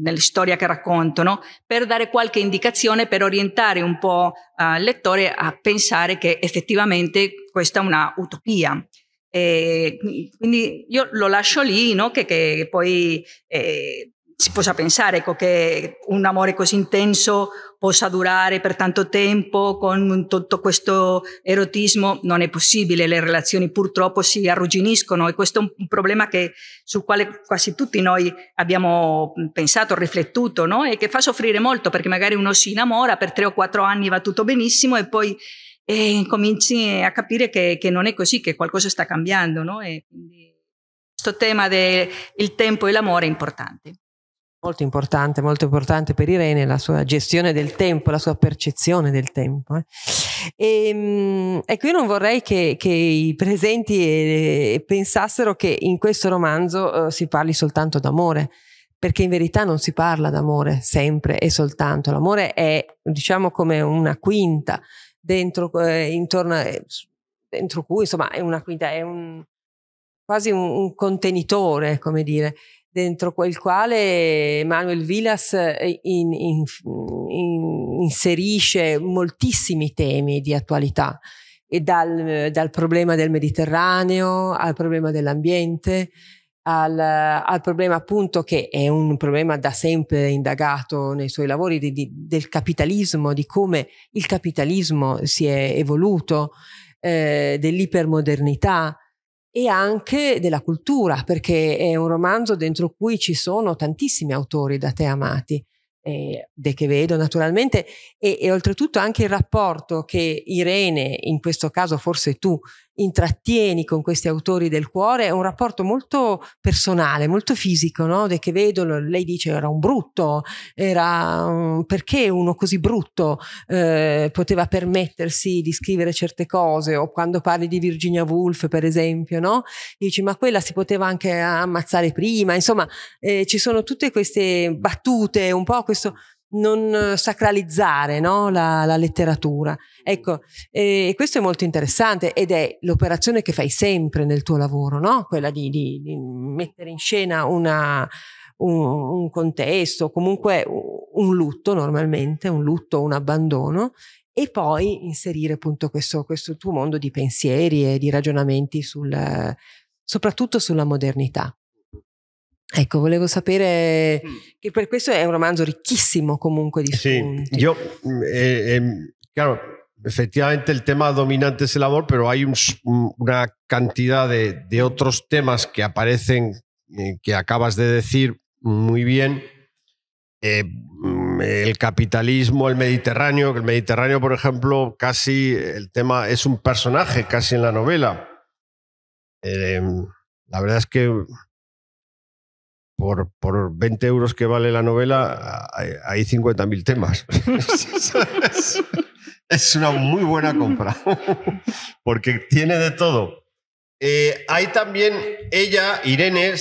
nella storia che racconto, no? per dare qualche indicazione, per orientare un po' eh, il lettore a pensare che effettivamente questa è una utopia. E quindi io lo lascio lì, no? che, che, poi eh, si possa pensare ecco, che un amore così intenso possa durare per tanto tempo con tutto questo erotismo non è possibile, le relazioni purtroppo si arrugginiscono e questo è un problema che, sul quale quasi tutti noi abbiamo pensato, riflettuto no? e che fa soffrire molto perché magari uno si innamora per tre o quattro anni va tutto benissimo e poi eh, cominci a capire che, che, non è così, che qualcosa sta cambiando no? e questo tema del tempo e l'amore è importante molto importante, molto importante per Irene, la sua gestione del tempo, la sua percezione del tempo. Eh. E, ehm, ecco, io non vorrei che, che i presenti eh, pensassero che in questo romanzo eh, si parli soltanto d'amore, perché in verità non si parla d'amore sempre e soltanto. L'amore è, diciamo, come una quinta dentro, eh, intorno, eh, dentro cui, insomma, è una quinta, è un, quasi un, un contenitore, come dire, dentro quel quale Manuel Vilas eh, in, in, in, inserisce moltissimi temi di attualità e dal, dal, problema del Mediterraneo al problema dell'ambiente, al, al, problema appunto che è un problema da sempre indagato nei suoi lavori di, di, del capitalismo, di come il capitalismo si è evoluto, eh, dell'ipermodernità, e anche della cultura, perché è un romanzo dentro cui ci sono tantissimi autori da te amati. Eh, de che vedo naturalmente e, e, oltretutto anche il rapporto che Irene in questo caso forse tu intrattieni con questi autori del cuore è un rapporto molto personale, molto fisico, no? De che vedono, lei dice era un brutto, era um, perché uno così brutto eh, poteva permettersi di scrivere certe cose o quando parli di Virginia Woolf per esempio, no? Dici ma quella si poteva anche ammazzare prima, insomma eh, ci sono tutte queste battute, un po' questo non eh, sacralizzare no? la, la, letteratura. Ecco, e questo è molto interessante ed è l'operazione che fai sempre nel tuo lavoro, no? quella di, di, di, mettere in scena una, un, un, contesto, comunque un lutto normalmente, un lutto, un abbandono, e poi inserire appunto questo, questo tuo mondo di pensieri e di ragionamenti sul, soprattutto sulla modernità. Ecco, volevo saber... Mm. che per questo è un romanzo riquísimo comunque di yo, mm, eh, ehm, claro, efectivamente el tema dominante es el amor, pero hay una cantidad de, otros temas que aparecen, eh, que acabas de decir muy bien. Eh, mm, el capitalismo, el Mediterráneo, que el Mediterráneo, por ejemplo, casi el tema es un personaje casi en la novela. la verdad es que por, 20 euros que vale la novela, hay 50.000 temas. [laughs] es una muy buena compra, [laughs] porque tiene de todo. Eh, hay también, ella, Irene,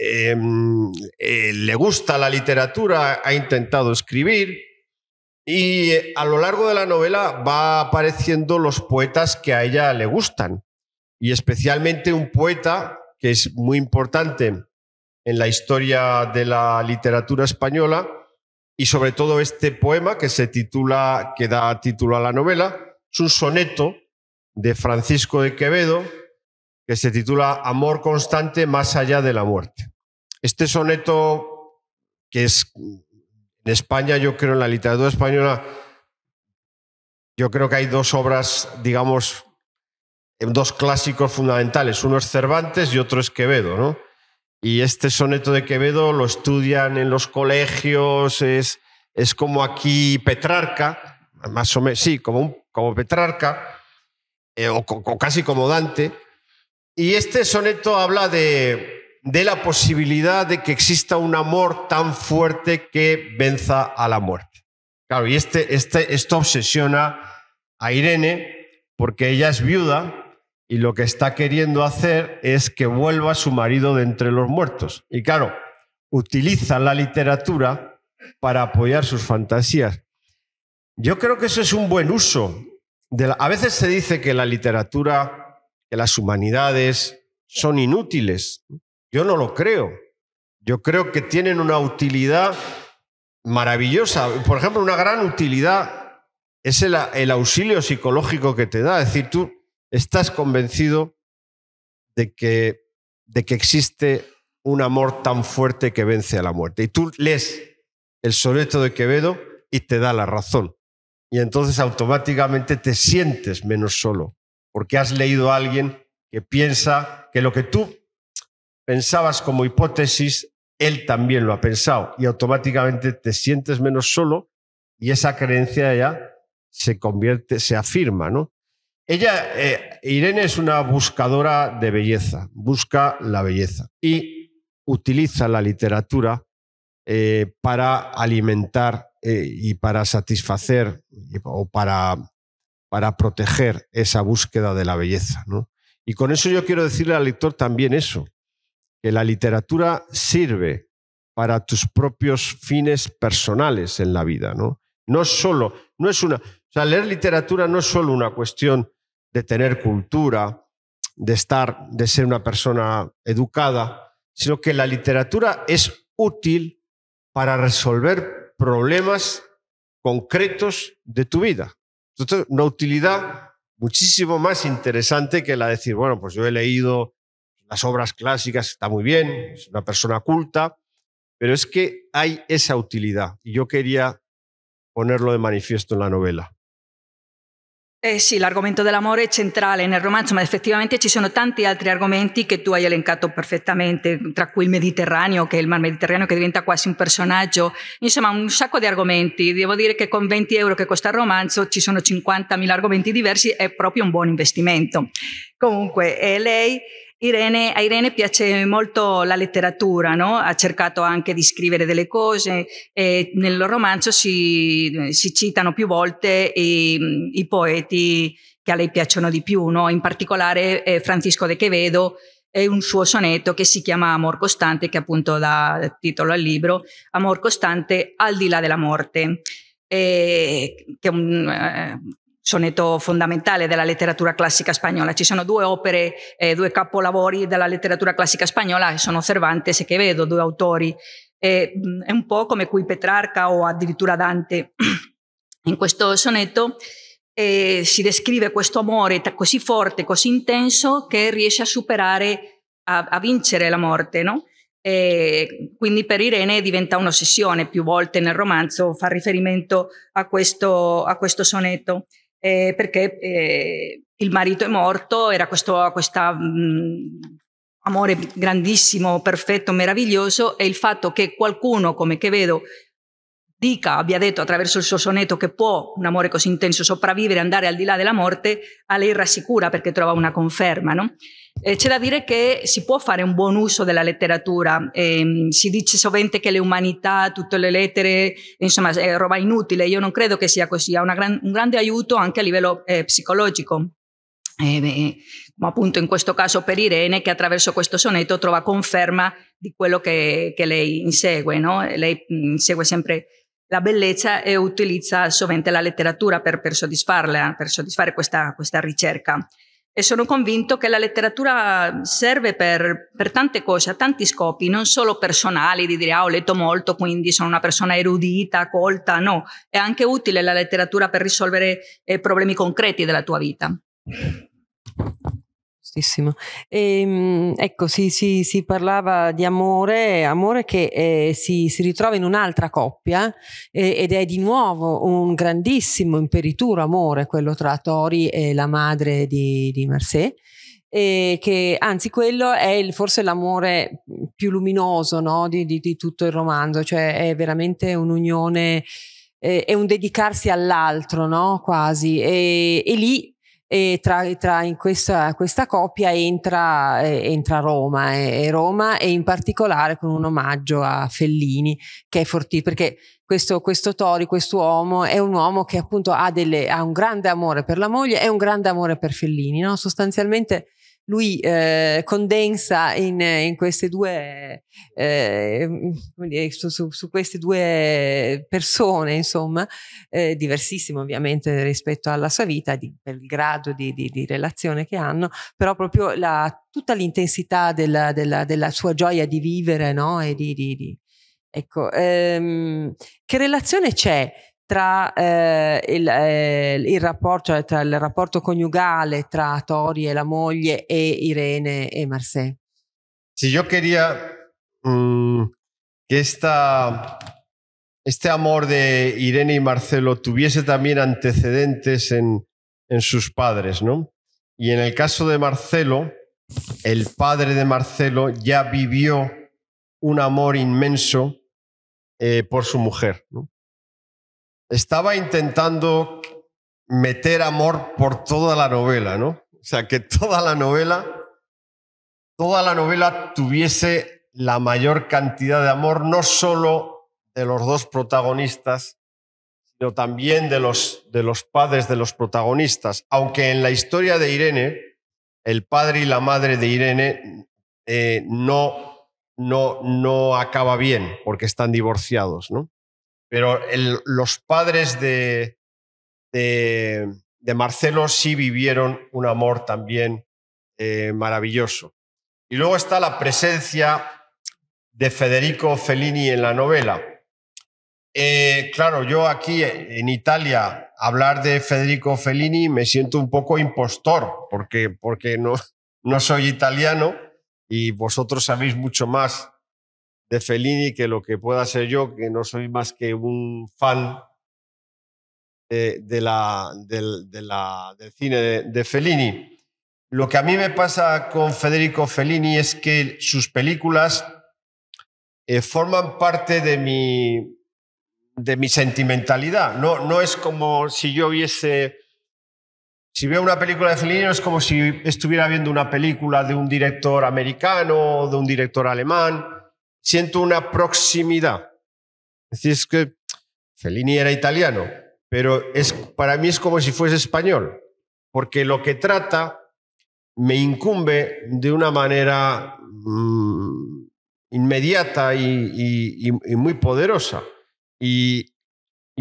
em, eh, le gusta la literatura, ha intentado escribir y a lo largo de la novela va apareciendo los poetas que a ella le gustan. Y especialmente un poeta que es muy importante en la historia de la literatura española y sobre todo este poema que se titula, que da título a la novela, es un soneto de Francisco de Quevedo que se titula Amor constante más allá de la muerte. Este soneto que es en España, yo creo en la literatura española, yo creo que hay dos obras, digamos, dos clásicos fundamentales. Uno es Cervantes y otro es Quevedo, ¿no? Y este soneto de Quevedo lo estudian en los colegios, es, como aquí Petrarca, más o menos, sí, como, como Petrarca, eh, o, casi como Dante. Y este soneto habla de, la posibilidad de que exista un amor tan fuerte que venza a la muerte. Claro, y este, este, esto obsesiona a Irene porque ella es viuda y lo que está queriendo hacer es que vuelva su marido de entre los muertos. Y claro, utiliza la literatura para apoyar sus fantasías. Yo creo que eso es un buen uso. A veces se dice que la literatura, que las humanidades son inútiles. Yo no lo creo. Yo creo que tienen una utilidad maravillosa. Por ejemplo, una gran utilidad es el, el auxilio psicológico que te da. Es decir, tú ¿Estás convencido de que, de que existe un amor tan fuerte que vence a la muerte? Y tú lees el soneto de Quevedo y te da la razón. Y entonces automáticamente te sientes menos solo, porque has leído a alguien que piensa que lo que tú pensabas como hipótesis, él también lo ha pensado. Y automáticamente te sientes menos solo y esa creencia ya se convierte, se afirma, ¿no? Ella, eh, Irene es una buscadora de belleza, busca la belleza y utiliza la literatura eh, para alimentar eh, y para satisfacer o para, para, proteger esa búsqueda de la belleza. Y con eso yo quiero decirle al lector también eso, que la literatura sirve para tus propios fines personales en la vida, ¿no? No solo, no es una, o sea, leer literatura no es solo una cuestión de tener cultura, de estar, de ser una persona educada, sino que la literatura es útil para resolver problemas concretos de tu vida. Entonces, una utilidad muchísimo más interesante que la de decir, bueno, pues yo he leído las obras clásicas, está muy bien, es una persona culta, pero es que hay esa utilidad y yo quería ponerlo de manifiesto en la novela. Eh sì, l'argomento dell'amore è centrale nel romanzo, ma effettivamente ci sono tanti altri argomenti che tu hai elencato perfettamente, tra cui il Mediterraneo, che è il Mar Mediterraneo che diventa quasi un personaggio, insomma un sacco di argomenti. Devo dire che con 20 euro che costa il romanzo ci sono 50.000 argomenti diversi, è proprio un buon investimento. Comunque, eh, lei Irene, a Irene piace molto la letteratura, no? ha cercato anche di scrivere delle cose, e nel romanzo si, si citano più volte i, i, poeti che a lei piacciono di più, no? in particolare eh, Francisco de Quevedo e un suo sonetto che si chiama Amor costante, che appunto dà titolo al libro, Amor costante al di là della morte. Eh, che è un, eh, sonetto fondamentale della letteratura classica spagnola. Ci sono due opere, eh, due capolavori della letteratura classica spagnola, sono Cervantes e Quevedo, due autori. Eh, è un po' come qui Petrarca o addirittura Dante. [clears throat] In questo sonetto eh, si descrive questo amore così forte, così intenso, che riesce a superare, a, a vincere la morte, no? E quindi per Irene diventa un'ossessione, più volte nel romanzo fa riferimento a questo, a questo sonetto eh, perché eh, il marito è morto, era questo questa, mh, mm, amore grandissimo, perfetto, meraviglioso e il fatto che qualcuno, come che vedo, dica, abbia detto attraverso il suo sonetto che può un amore così intenso sopravvivere, andare al di là della morte, a lei rassicura perché trova una conferma. No? Eh, c'è da dire che si può fare un buon uso della letteratura, eh, si dice sovente che le umanità, tutte le lettere, insomma, è roba inutile, io non credo che sia così, ha gran, un grande aiuto anche a livello eh, psicologico. Eh, beh, ma appunto in questo caso per Irene che attraverso questo sonetto trova conferma di quello che, che lei insegue, no? lei mm, insegue sempre la bellezza e utilizza sovente la letteratura per, per soddisfarla, per soddisfare questa, questa ricerca. E sono convinto che la letteratura serve per, per, tante cose, a tanti scopi, non solo personali, di dire ah, ho letto molto, quindi sono una persona erudita, colta, no, è anche utile la letteratura per risolvere eh, problemi concreti della tua vita giustissimo. E, ehm, ecco, si, si, si, parlava di amore, amore che eh, si, si, ritrova in un'altra coppia eh, ed è di nuovo un grandissimo imperituro amore quello tra Tori e la madre di, di Marseille. Eh, che, anzi quello è il, forse l'amore più luminoso no? di, di, di, tutto il romanzo, cioè è veramente un'unione, eh, è un dedicarsi all'altro no? quasi e, e lì e tra, tra in questa, questa coppia entra, eh, entra Roma eh, e eh, Roma e in particolare con un omaggio a Fellini che è fortissimo perché questo, questo Tori, questo uomo è un uomo che appunto ha, delle, ha un grande amore per la moglie e un grande amore per Fellini no? sostanzialmente lui eh, condensa in, in, queste due, eh, mm, su, su, su, queste due persone, insomma, eh, diversissime ovviamente rispetto alla sua vita, di, per il grado di, di, di relazione che hanno, però proprio la, tutta l'intensità della, della, della, sua gioia di vivere, no? E di, ecco, ehm, che relazione c'è tra eh, il, conyugal eh, entre rapporto, tra Tori e la moglie e Irene e Marseille. Si yo quería mm, que este amor de Irene y Marcelo tuviese también antecedentes en, sus padres, ¿no? Y en el caso de Marcelo, el padre de Marcelo ya vivió un amor inmenso eh, por su mujer, ¿no? estaba intentando meter amor por toda la novela, ¿no? O sea, que toda la novela, toda la novela tuviese la mayor cantidad de amor, no solo de los dos protagonistas, sino también de los, de los padres de los protagonistas. Aunque en la historia de Irene, el padre y la madre de Irene eh, no, no, no acaba bien porque están divorciados, ¿no? Pero los padres de, de, Marcelo sí vivieron un amor también eh, maravilloso. Y luego está la presencia de Federico Fellini en la novela. Eh, claro, yo aquí en Italia hablar de Federico Fellini me siento un poco impostor porque, porque no, [laughs] no soy italiano y vosotros sabéis mucho más de Fellini que lo que pueda ser yo, que no soy más que un fan de, la, del, de la, cine de, Fellini. Lo que a mí me pasa con Federico Fellini es que sus películas eh, forman parte de mi, de mi sentimentalidad. No, no es como si yo viese... Si veo una película de Fellini, no es como si estuviera viendo una película de un director americano o de un director alemán siento una proximidad. Es decir, es que Fellini era italiano, pero es, para mí es como si fuese español, porque lo que trata me incumbe de una manera mm, inmediata y, muy poderosa. Y,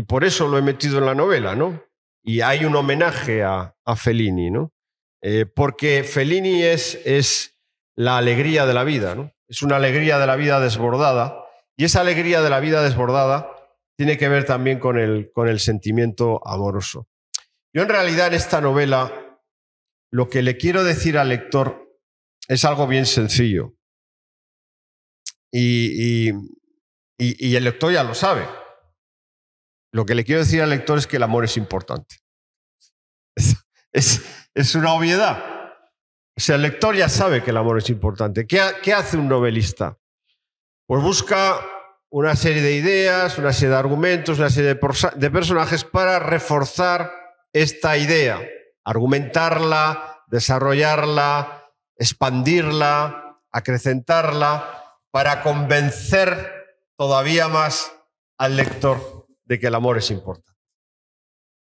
por eso lo he metido en la novela, ¿no? Y hay un homenaje a, Fellini, ¿no? Eh, porque Fellini es, es la alegría de la vida, ¿no? es una alegría de la vida desbordada, y esa alegría de la vida desbordada tiene que ver también con el, sentimiento amoroso. Yo en realidad en esta novela lo que le quiero decir al lector es algo bien sencillo. Y, el lector ya lo sabe. Lo que le quiero decir al lector es que el amor es importante. [laughs] es una obviedad. O el lector ya sabe que el amor es importante. ¿Qué, hace un novelista? Pues busca una serie de ideas, una serie de argumentos, una serie de, personajes para reforzar esta idea, argumentarla, desarrollarla, expandirla, acrecentarla, para convencer todavía más al lector de que el amor es importante.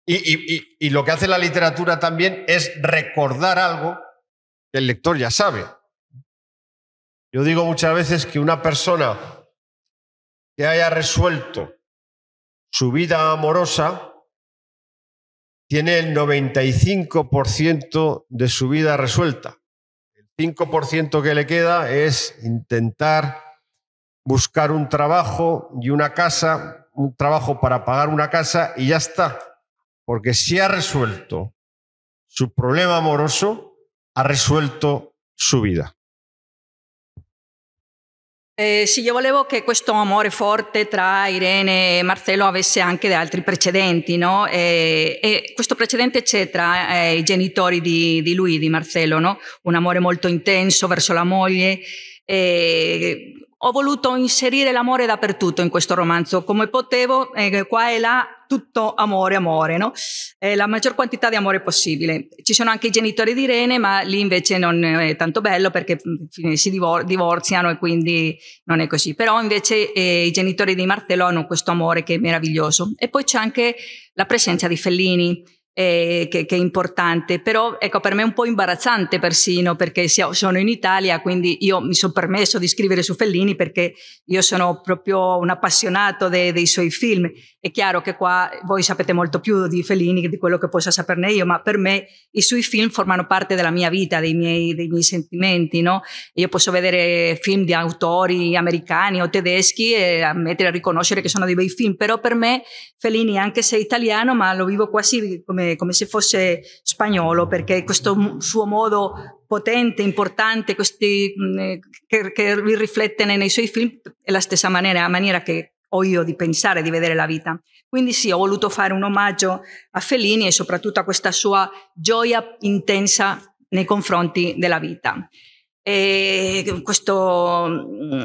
y lo que hace la literatura también es recordar algo el lector ya sabe. Yo digo muchas veces que una persona que haya resuelto su vida amorosa tiene el 95% de su vida resuelta. El 5% que le queda es intentar buscar un trabajo y una casa, un trabajo para pagar una casa y ya está. Porque si ha resuelto su problema amoroso, ha risolto su vita. Eh, sì, io volevo che questo amore forte tra Irene e Marcello avesse anche altri precedenti, no? E, e questo precedente c'è tra eh, i genitori di, di, lui, di Marcello, no? Un amore molto intenso verso la moglie. E ho voluto inserire l'amore dappertutto in questo romanzo, come potevo, eh, qua e là tutto amore, amore, no? Eh, la maggior quantità di amore possibile. Ci sono anche i genitori di Irene, ma lì invece non è tanto bello perché mm, si divor- divorziano e quindi non è così. Però invece eh, i genitori di Martello hanno questo amore che è meraviglioso. E poi c'è anche la presenza di Fellini. Eh, che, che, è importante, però ecco per me è un po' imbarazzante persino perché sono in Italia, quindi io mi sono permesso di scrivere su Fellini perché io sono proprio un appassionato de, dei suoi film è chiaro che qua voi sapete molto più di Fellini di quello che possa saperne io, ma per me i suoi film formano parte della mia vita, dei miei, dei miei sentimenti, no? Io posso vedere film di autori americani o tedeschi e ammettere a riconoscere che sono dei bei film, però per me Fellini, anche se è italiano, ma lo vivo quasi come, come se fosse spagnolo, perché questo suo modo potente, importante, questi, mm, eh, che, che riflette nei suoi film, è la stessa maniera, maniera che o io di pensare, di vedere la vita. Quindi sì, ho voluto fare un omaggio a Fellini e soprattutto a questa sua gioia intensa nei confronti della vita. E questo, mm,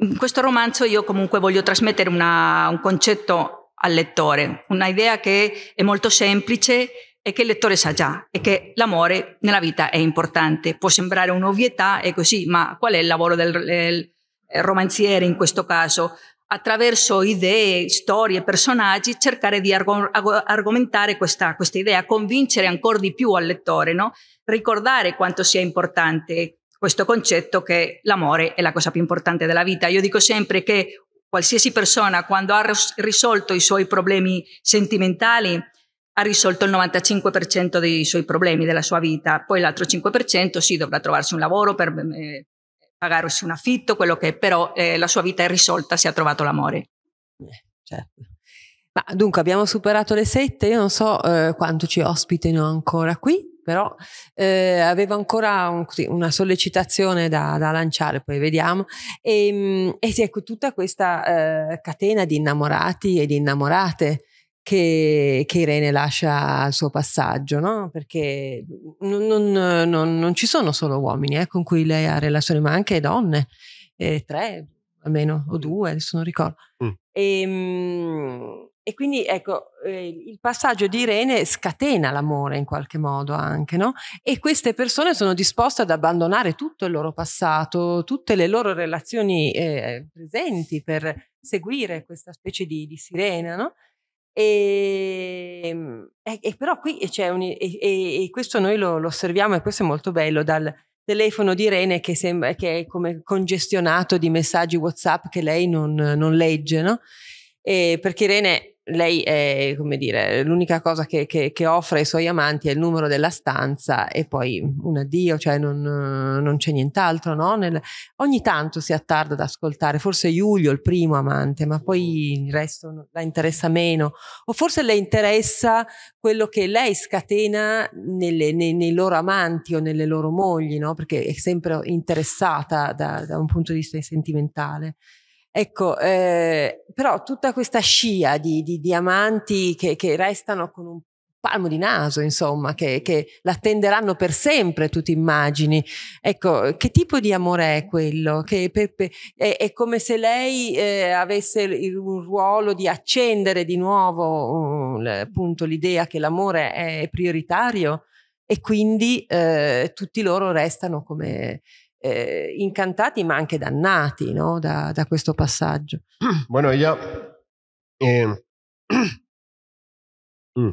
in questo romanzo io comunque voglio trasmettere una, un concetto al lettore, un'idea che è molto semplice e che il lettore sa già, e che l'amore nella vita è importante. Può sembrare un'ovvietà, è così, ma qual è il lavoro del, del eh, romanziere in questo caso? attraverso idee, storie, personaggi, cercare di argom- argomentare questa, questa, idea, convincere ancora di più al lettore, no? ricordare quanto sia importante questo concetto che l'amore è la cosa più importante della vita. Io dico sempre che qualsiasi persona quando ha risolto i suoi problemi sentimentali ha risolto il 95% dei suoi problemi della sua vita, poi l'altro 5% sì dovrà trovarsi un lavoro per eh, pagarsi un affitto, quello che è, però eh, la sua vita è risolta si è trovato l'amore. Eh, certo. Ma dunque abbiamo superato le sette, io non so eh, quanto ci ospitino ancora qui, però eh, avevo ancora un, una sollecitazione da, da, lanciare, poi vediamo. E, ehm, e sì, ecco tutta questa eh, catena di innamorati e di innamorate che, che, Irene lascia al suo passaggio, no? perché non, non, non, non, ci sono solo uomini eh, con cui lei ha relazioni, ma anche donne, eh, tre almeno, o mm. due, adesso non ricordo. Mm. E, ehm, e, quindi ecco, eh, il passaggio di Irene scatena l'amore in qualche modo anche, no? E queste persone sono disposte ad abbandonare tutto il loro passato, tutte le loro relazioni eh, presenti per seguire questa specie di, di sirena, no? E, ehm, e, e però qui eh, c'è un, e, e questo noi lo, lo, osserviamo e questo è molto bello dal telefono di Irene che sembra che è come congestionato di messaggi WhatsApp che lei non, non legge, no? Eh, perché Irene lei è, come dire, l'unica cosa che, che, che, offre ai suoi amanti è il numero della stanza e poi un addio, cioè non, non c'è nient'altro, no? Nel, ogni tanto si attarda ad ascoltare, forse Giulio il primo amante, ma poi il resto la interessa meno, o forse le interessa quello che lei scatena nelle, nei, nei, loro amanti o nelle loro mogli, no? Perché è sempre interessata da, da un punto di vista sentimentale. Ecco, eh, però tutta questa scia di, di diamanti che, che, restano con un palmo di naso, insomma, che, che l'attenderanno per sempre, tu ti immagini. Ecco, che tipo di amore è quello? Che per, per, è, è, come se lei eh, avesse il, un ruolo di accendere di nuovo um, appunto l'idea che l'amore è prioritario e quindi eh, tutti loro restano come encantados, eh, incantati ma anche no? da, da, questo mm. Bueno, ella... Eh, mm.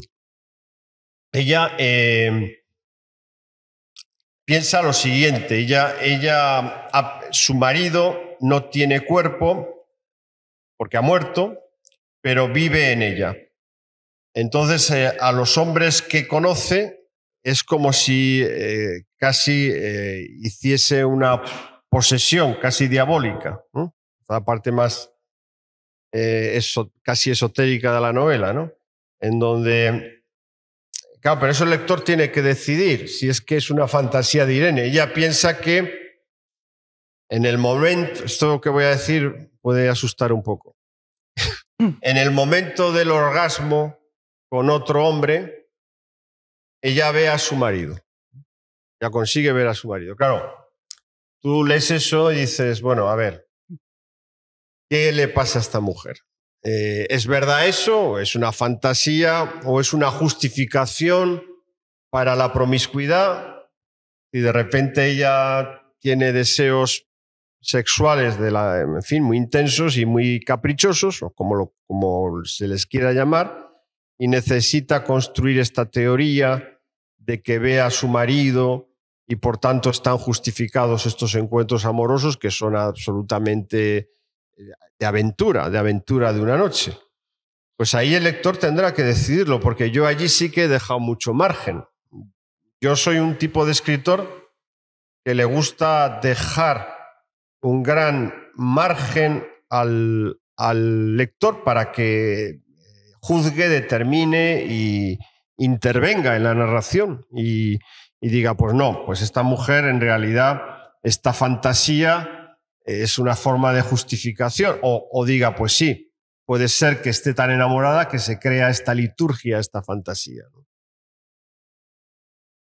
ella em, piensa lo siguiente, ella, ella, su marido no tiene cuerpo porque ha muerto, pero vive en ella. Entonces, eh, a los hombres que conoce es como si casi eh, hiciese una posesión casi diabólica, la parte más eh, eso, casi esotérica de la novela, ¿no? en donde, claro, pero eso el lector tiene que decidir si es que es una fantasía de Irene. Ella piensa que en el momento, esto que voy a decir puede asustar un poco, [laughs] en el momento del orgasmo con otro hombre, ella ve a su marido ya consigue ver a su marido. Claro, tú lees eso y dices, bueno, a ver, ¿qué le pasa a esta mujer? Eh, ¿Es verdad eso? ¿Es una fantasía o es una justificación para la promiscuidad? Y de repente ella tiene deseos sexuales, de la, en fin, muy intensos y muy caprichosos, o como, lo, como se les quiera llamar, y necesita construir esta teoría de que ve a su marido y por tanto están justificados estos encuentros amorosos que son absolutamente eh, de aventura, de aventura de una noche. Pues ahí el lector tendrá que decidirlo, porque yo allí sí que he dejado mucho margen. Yo soy un tipo de escritor que le gusta dejar un gran margen al, al lector para que juzgue, determine y intervenga en la narración. Y, y diga, pues no, pues esta mujer en realidad, esta fantasía es una forma de justificación, o, o diga, pues sí, puede ser que esté tan enamorada que se crea esta liturgia, esta fantasía.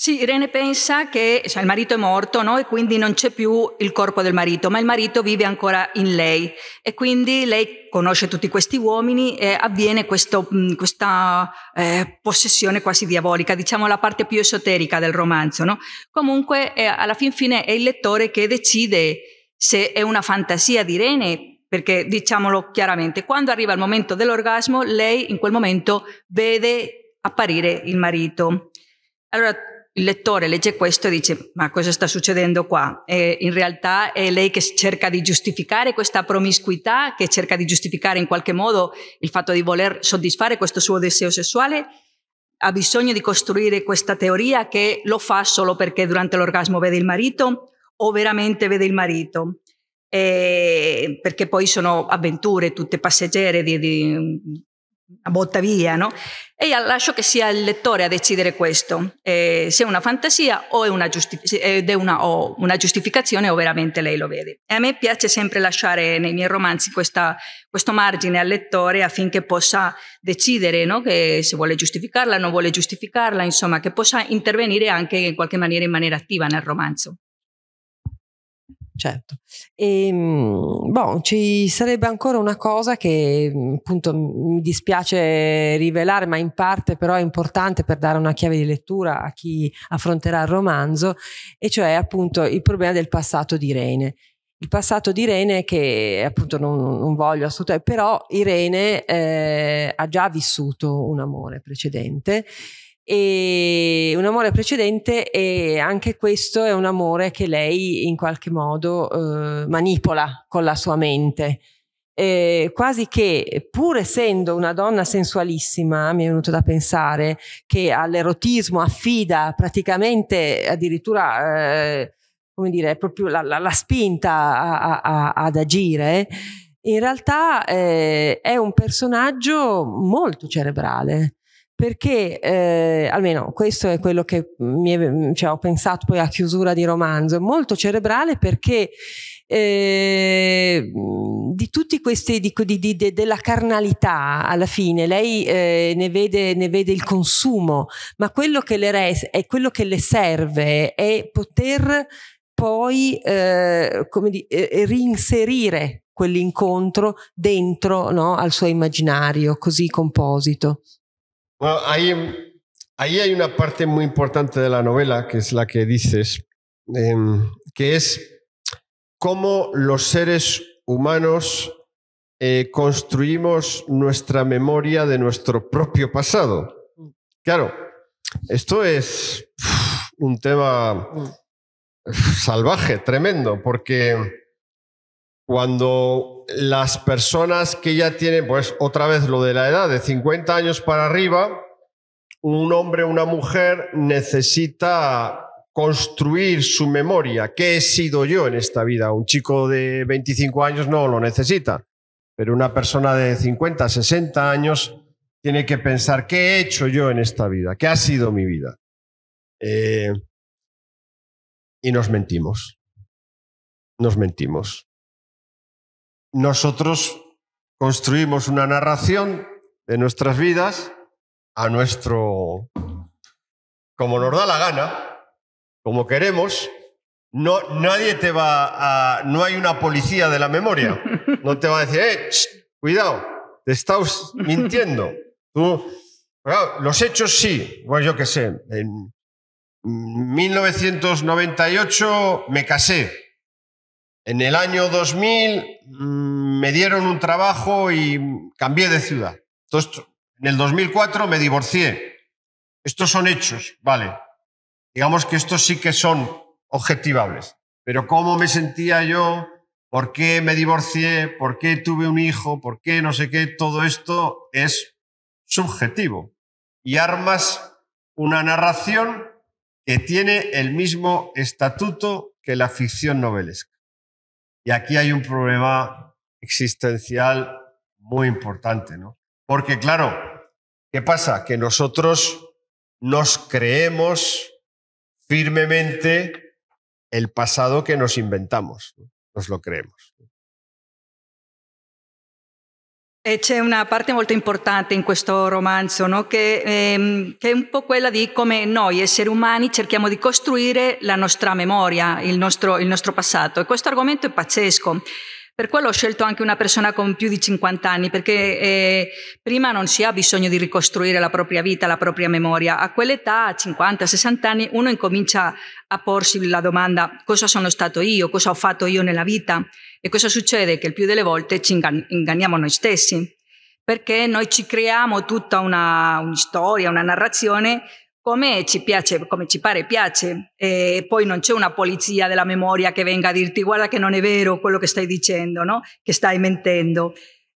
Sì, Irene pensa che cioè, il marito è morto no? e quindi non c'è più il corpo del marito, ma il marito vive ancora in lei e quindi lei conosce tutti questi uomini e avviene questo, mm, questa eh, possessione quasi diabolica, diciamo la parte più esoterica del romanzo. No? Comunque eh, alla fin fine è il lettore che decide se è una fantasia di Irene, perché diciamolo chiaramente, quando arriva il momento dell'orgasmo, lei in quel momento vede apparire il marito. Allora, il lettore legge questo e dice ma cosa sta succedendo qua? E in realtà è lei che cerca di giustificare questa promiscuità, che cerca di giustificare in qualche modo il fatto di voler soddisfare questo suo deseo sessuale, ha bisogno di costruire questa teoria che lo fa solo perché durante l'orgasmo vede il marito o veramente vede il marito. E perché poi sono avventure tutte passeggere di, di una botta via, no? E io lascio che sia il lettore a decidere questo, eh, se è una fantasia o è una, giustific- ed è una, o una, giustificazione o veramente lei lo vede. E a me piace sempre lasciare nei miei romanzi questa, questo margine al lettore affinché possa decidere no? che se vuole giustificarla, non vuole giustificarla, insomma, che possa intervenire anche in qualche maniera in maniera attiva nel romanzo certo. E, ehm, boh, ci sarebbe ancora una cosa che mhmm, appunto mi dispiace rivelare, ma in parte però è importante per dare una chiave di lettura a chi affronterà il romanzo, e cioè appunto il problema del passato di Irene. Il passato di Irene che appunto non, non voglio assolutamente, però Irene eh, ha già vissuto un amore precedente e un amore precedente e anche questo è un amore che lei in qualche modo eh, manipola con la sua mente. Eh, quasi che pur essendo una donna sensualissima mi è venuto da pensare che all'erotismo affida praticamente addirittura eh, come dire proprio la, la, la spinta a, a, ad agire in realtà eh, è un personaggio molto cerebrale perché eh, almeno questo è quello che è, cioè, ho pensato poi a chiusura di romanzo, è molto cerebrale perché eh, di tutti questi, di, di, di, della carnalità alla fine, lei eh, ne, vede, ne, vede, il consumo, ma quello che le, res- è quello che le serve è poter poi eh, come di, eh, eh, reinserire quell'incontro dentro no, al suo immaginario così composito. ahí, ahí hay una parte muy importante de la novela, que es la que dices, em, que es cómo los seres humanos eh, construimos nuestra memoria de nuestro propio pasado. Mm. Claro, esto es un tema mm. salvaje, tremendo, porque cuando las personas que ya tienen, pues otra vez lo de la edad, de 50 años para arriba, un hombre o una mujer necesita construir su memoria. ¿Qué he sido yo en esta vida? Un chico de 25 años no lo necesita, pero una persona de 50, 60 años tiene que pensar, ¿qué he hecho yo en esta vida? ¿Qué ha sido mi vida? Eh, y nos mentimos. Nos mentimos nosotros construimos una narración de nuestras vidas a nuestro, como nos da la gana, como queremos. No, nadie te va a, no hay una policía de la memoria. No te va a decir, eh, cuidado, te estás mintiendo. los hechos sí, bueno, pues yo qué sé, en 1998 me casé, en el año 2000 mm, me dieron un trabajo y cambié de ciudad. Entonces, en el 2004 me divorcié. Estos son hechos, vale. Digamos que estos sí que son objetivables. Pero cómo me sentía yo, por qué me divorcié, por qué tuve un hijo, por qué no sé qué, todo esto es subjetivo. Y armas una narración que tiene el mismo estatuto que la ficción novelesca. Y aquí hay un problema existencial muy importante, ¿no? Porque claro, ¿qué pasa? Que nosotros nos creemos firmemente el pasado que nos inventamos, nos lo creemos. E c'è una parte molto importante in questo romanzo, no? che, ehm, che, è un po' quella di come noi esseri umani cerchiamo di costruire la nostra memoria, il nostro, il nostro passato. E questo argomento è pazzesco. Per quello ho scelto anche una persona con più di 50 anni, perché eh, prima non si ha bisogno di ricostruire la propria vita, la propria memoria. A quell'età, a 50, 60 anni, uno incomincia a porsi la domanda cosa sono stato io, cosa ho fatto io nella vita e cosa succede? Che il più delle volte ci inganniamo noi stessi, perché noi ci creiamo tutta una, una storia, una narrazione come ci piace, come ci pare piace. E poi non c'è una polizia della memoria che venga a dirti guarda che non è vero quello che stai dicendo, no? che stai mentendo.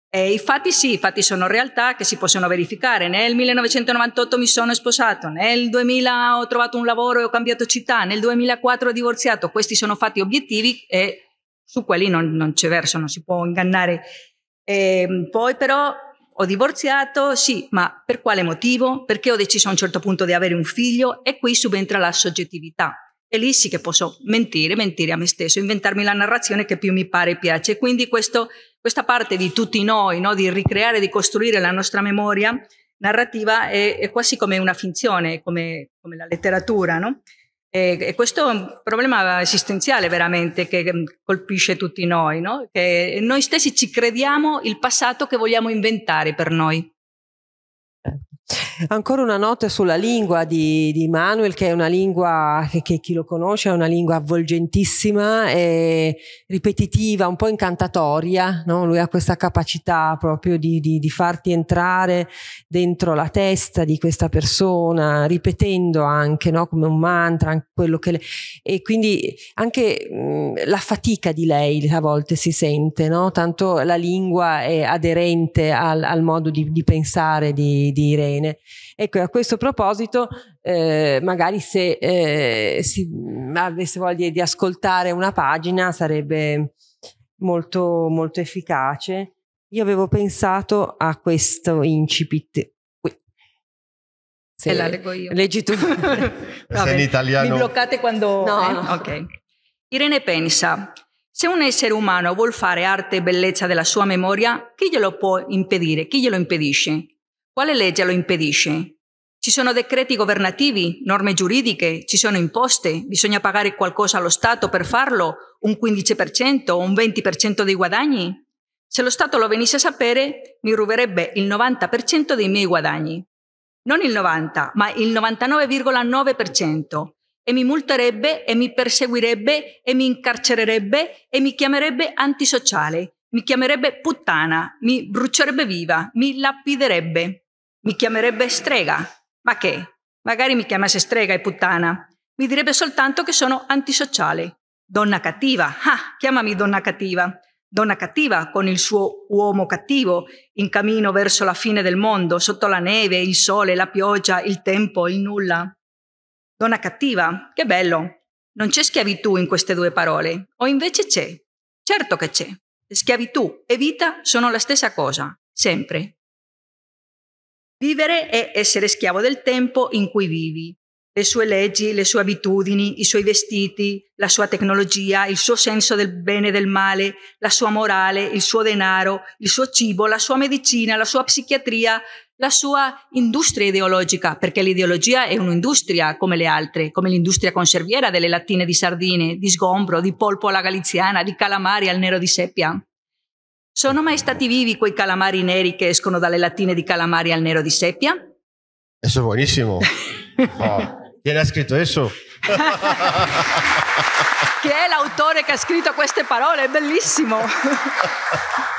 E I fatti sì, i fatti sono realtà che si possono verificare. Nel 1998 mi sono sposato, nel 2000 ho trovato un lavoro e ho cambiato città, nel 2004 ho divorziato. Questi sono fatti obiettivi e su quelli non, non c'è verso, non si può ingannare. E ehm, poi però ho divorziato, sì, ma per quale motivo? Perché ho deciso a un certo punto di avere un figlio e qui subentra la soggettività. E lì sì che posso mentire, mentire a me stesso, inventarmi la narrazione che più mi pare e piace. Quindi questo, questa parte di tutti noi, no? di ricreare, di costruire la nostra memoria narrativa è, è quasi come una finzione, come, come la letteratura. No? E, questo è un problema esistenziale veramente che mm, colpisce tutti noi, no? che noi stessi ci crediamo il passato che vogliamo inventare per noi. Ancora una nota sulla lingua di, di Manuel, che è una lingua che, che, chi lo conosce è una lingua avvolgentissima e ripetitiva, un po' incantatoria. No? Lui ha questa capacità proprio di, di, di, farti entrare dentro la testa di questa persona, ripetendo anche no? come un mantra quello che le... e quindi anche mh, la fatica di lei a volte si sente, no? tanto la lingua è aderente al, al modo di, pensare, di Irene bene. Ecco, a questo proposito, eh, magari se eh, si avesse voglia di ascoltare una pagina sarebbe molto, molto efficace. Io avevo pensato a questo incipit se la leggo io. Leggi tu. [laughs] Vabbè, in italiano. Mi bloccate quando... No, eh? no. Ok. Irene pensa, se un essere umano vuol fare arte e bellezza della sua memoria, chi glielo può impedire? Chi glielo impedisce? Quale legge lo impedisce? Ci sono decreti governativi, norme giuridiche, ci sono imposte, bisogna pagare qualcosa allo Stato per farlo, un 15% o un 20% dei guadagni? Se lo Stato lo venisse a sapere, mi ruberebbe il 90% dei miei guadagni. Non il 90, ma il 99,9% e mi multerebbe e mi perseguirebbe e mi incarcererebbe e mi chiamerebbe antisociale, mi chiamerebbe puttana, mi brucierebbe viva, mi lapiderebbe. Mi chiamerebbe strega. Ma che? Magari mi chiamasse strega e puttana. Mi direbbe soltanto che sono antisociale. Donna cattiva. Ah, chiamami donna cattiva. Donna cattiva con il suo uomo cattivo, in cammino verso la fine del mondo, sotto la neve, il sole, la pioggia, il tempo, il nulla. Donna cattiva, che bello. Non c'è schiavitù in queste due parole, o invece c'è? Certo che c'è. Schiavitù e vita sono la stessa cosa, sempre. Vivere è essere schiavo del tempo in cui vivi, le sue leggi, le sue abitudini, i suoi vestiti, la sua tecnologia, il suo senso del bene e del male, la sua morale, il suo denaro, il suo cibo, la sua medicina, la sua psichiatria, la sua industria ideologica, perché l'ideologia è un'industria come le altre, come l'industria conserviera delle lattine di sardine, di sgombro, di polpo alla galiziana, di calamari al nero di seppia. Sono mai stati vivi quei calamari neri che escono dalle lattine di calamari al nero di seppia? Eso è buonissimo. [laughs] Oh, chi scritto adesso? che è l'autore che ha scritto queste parole, è bellissimo. [laughs]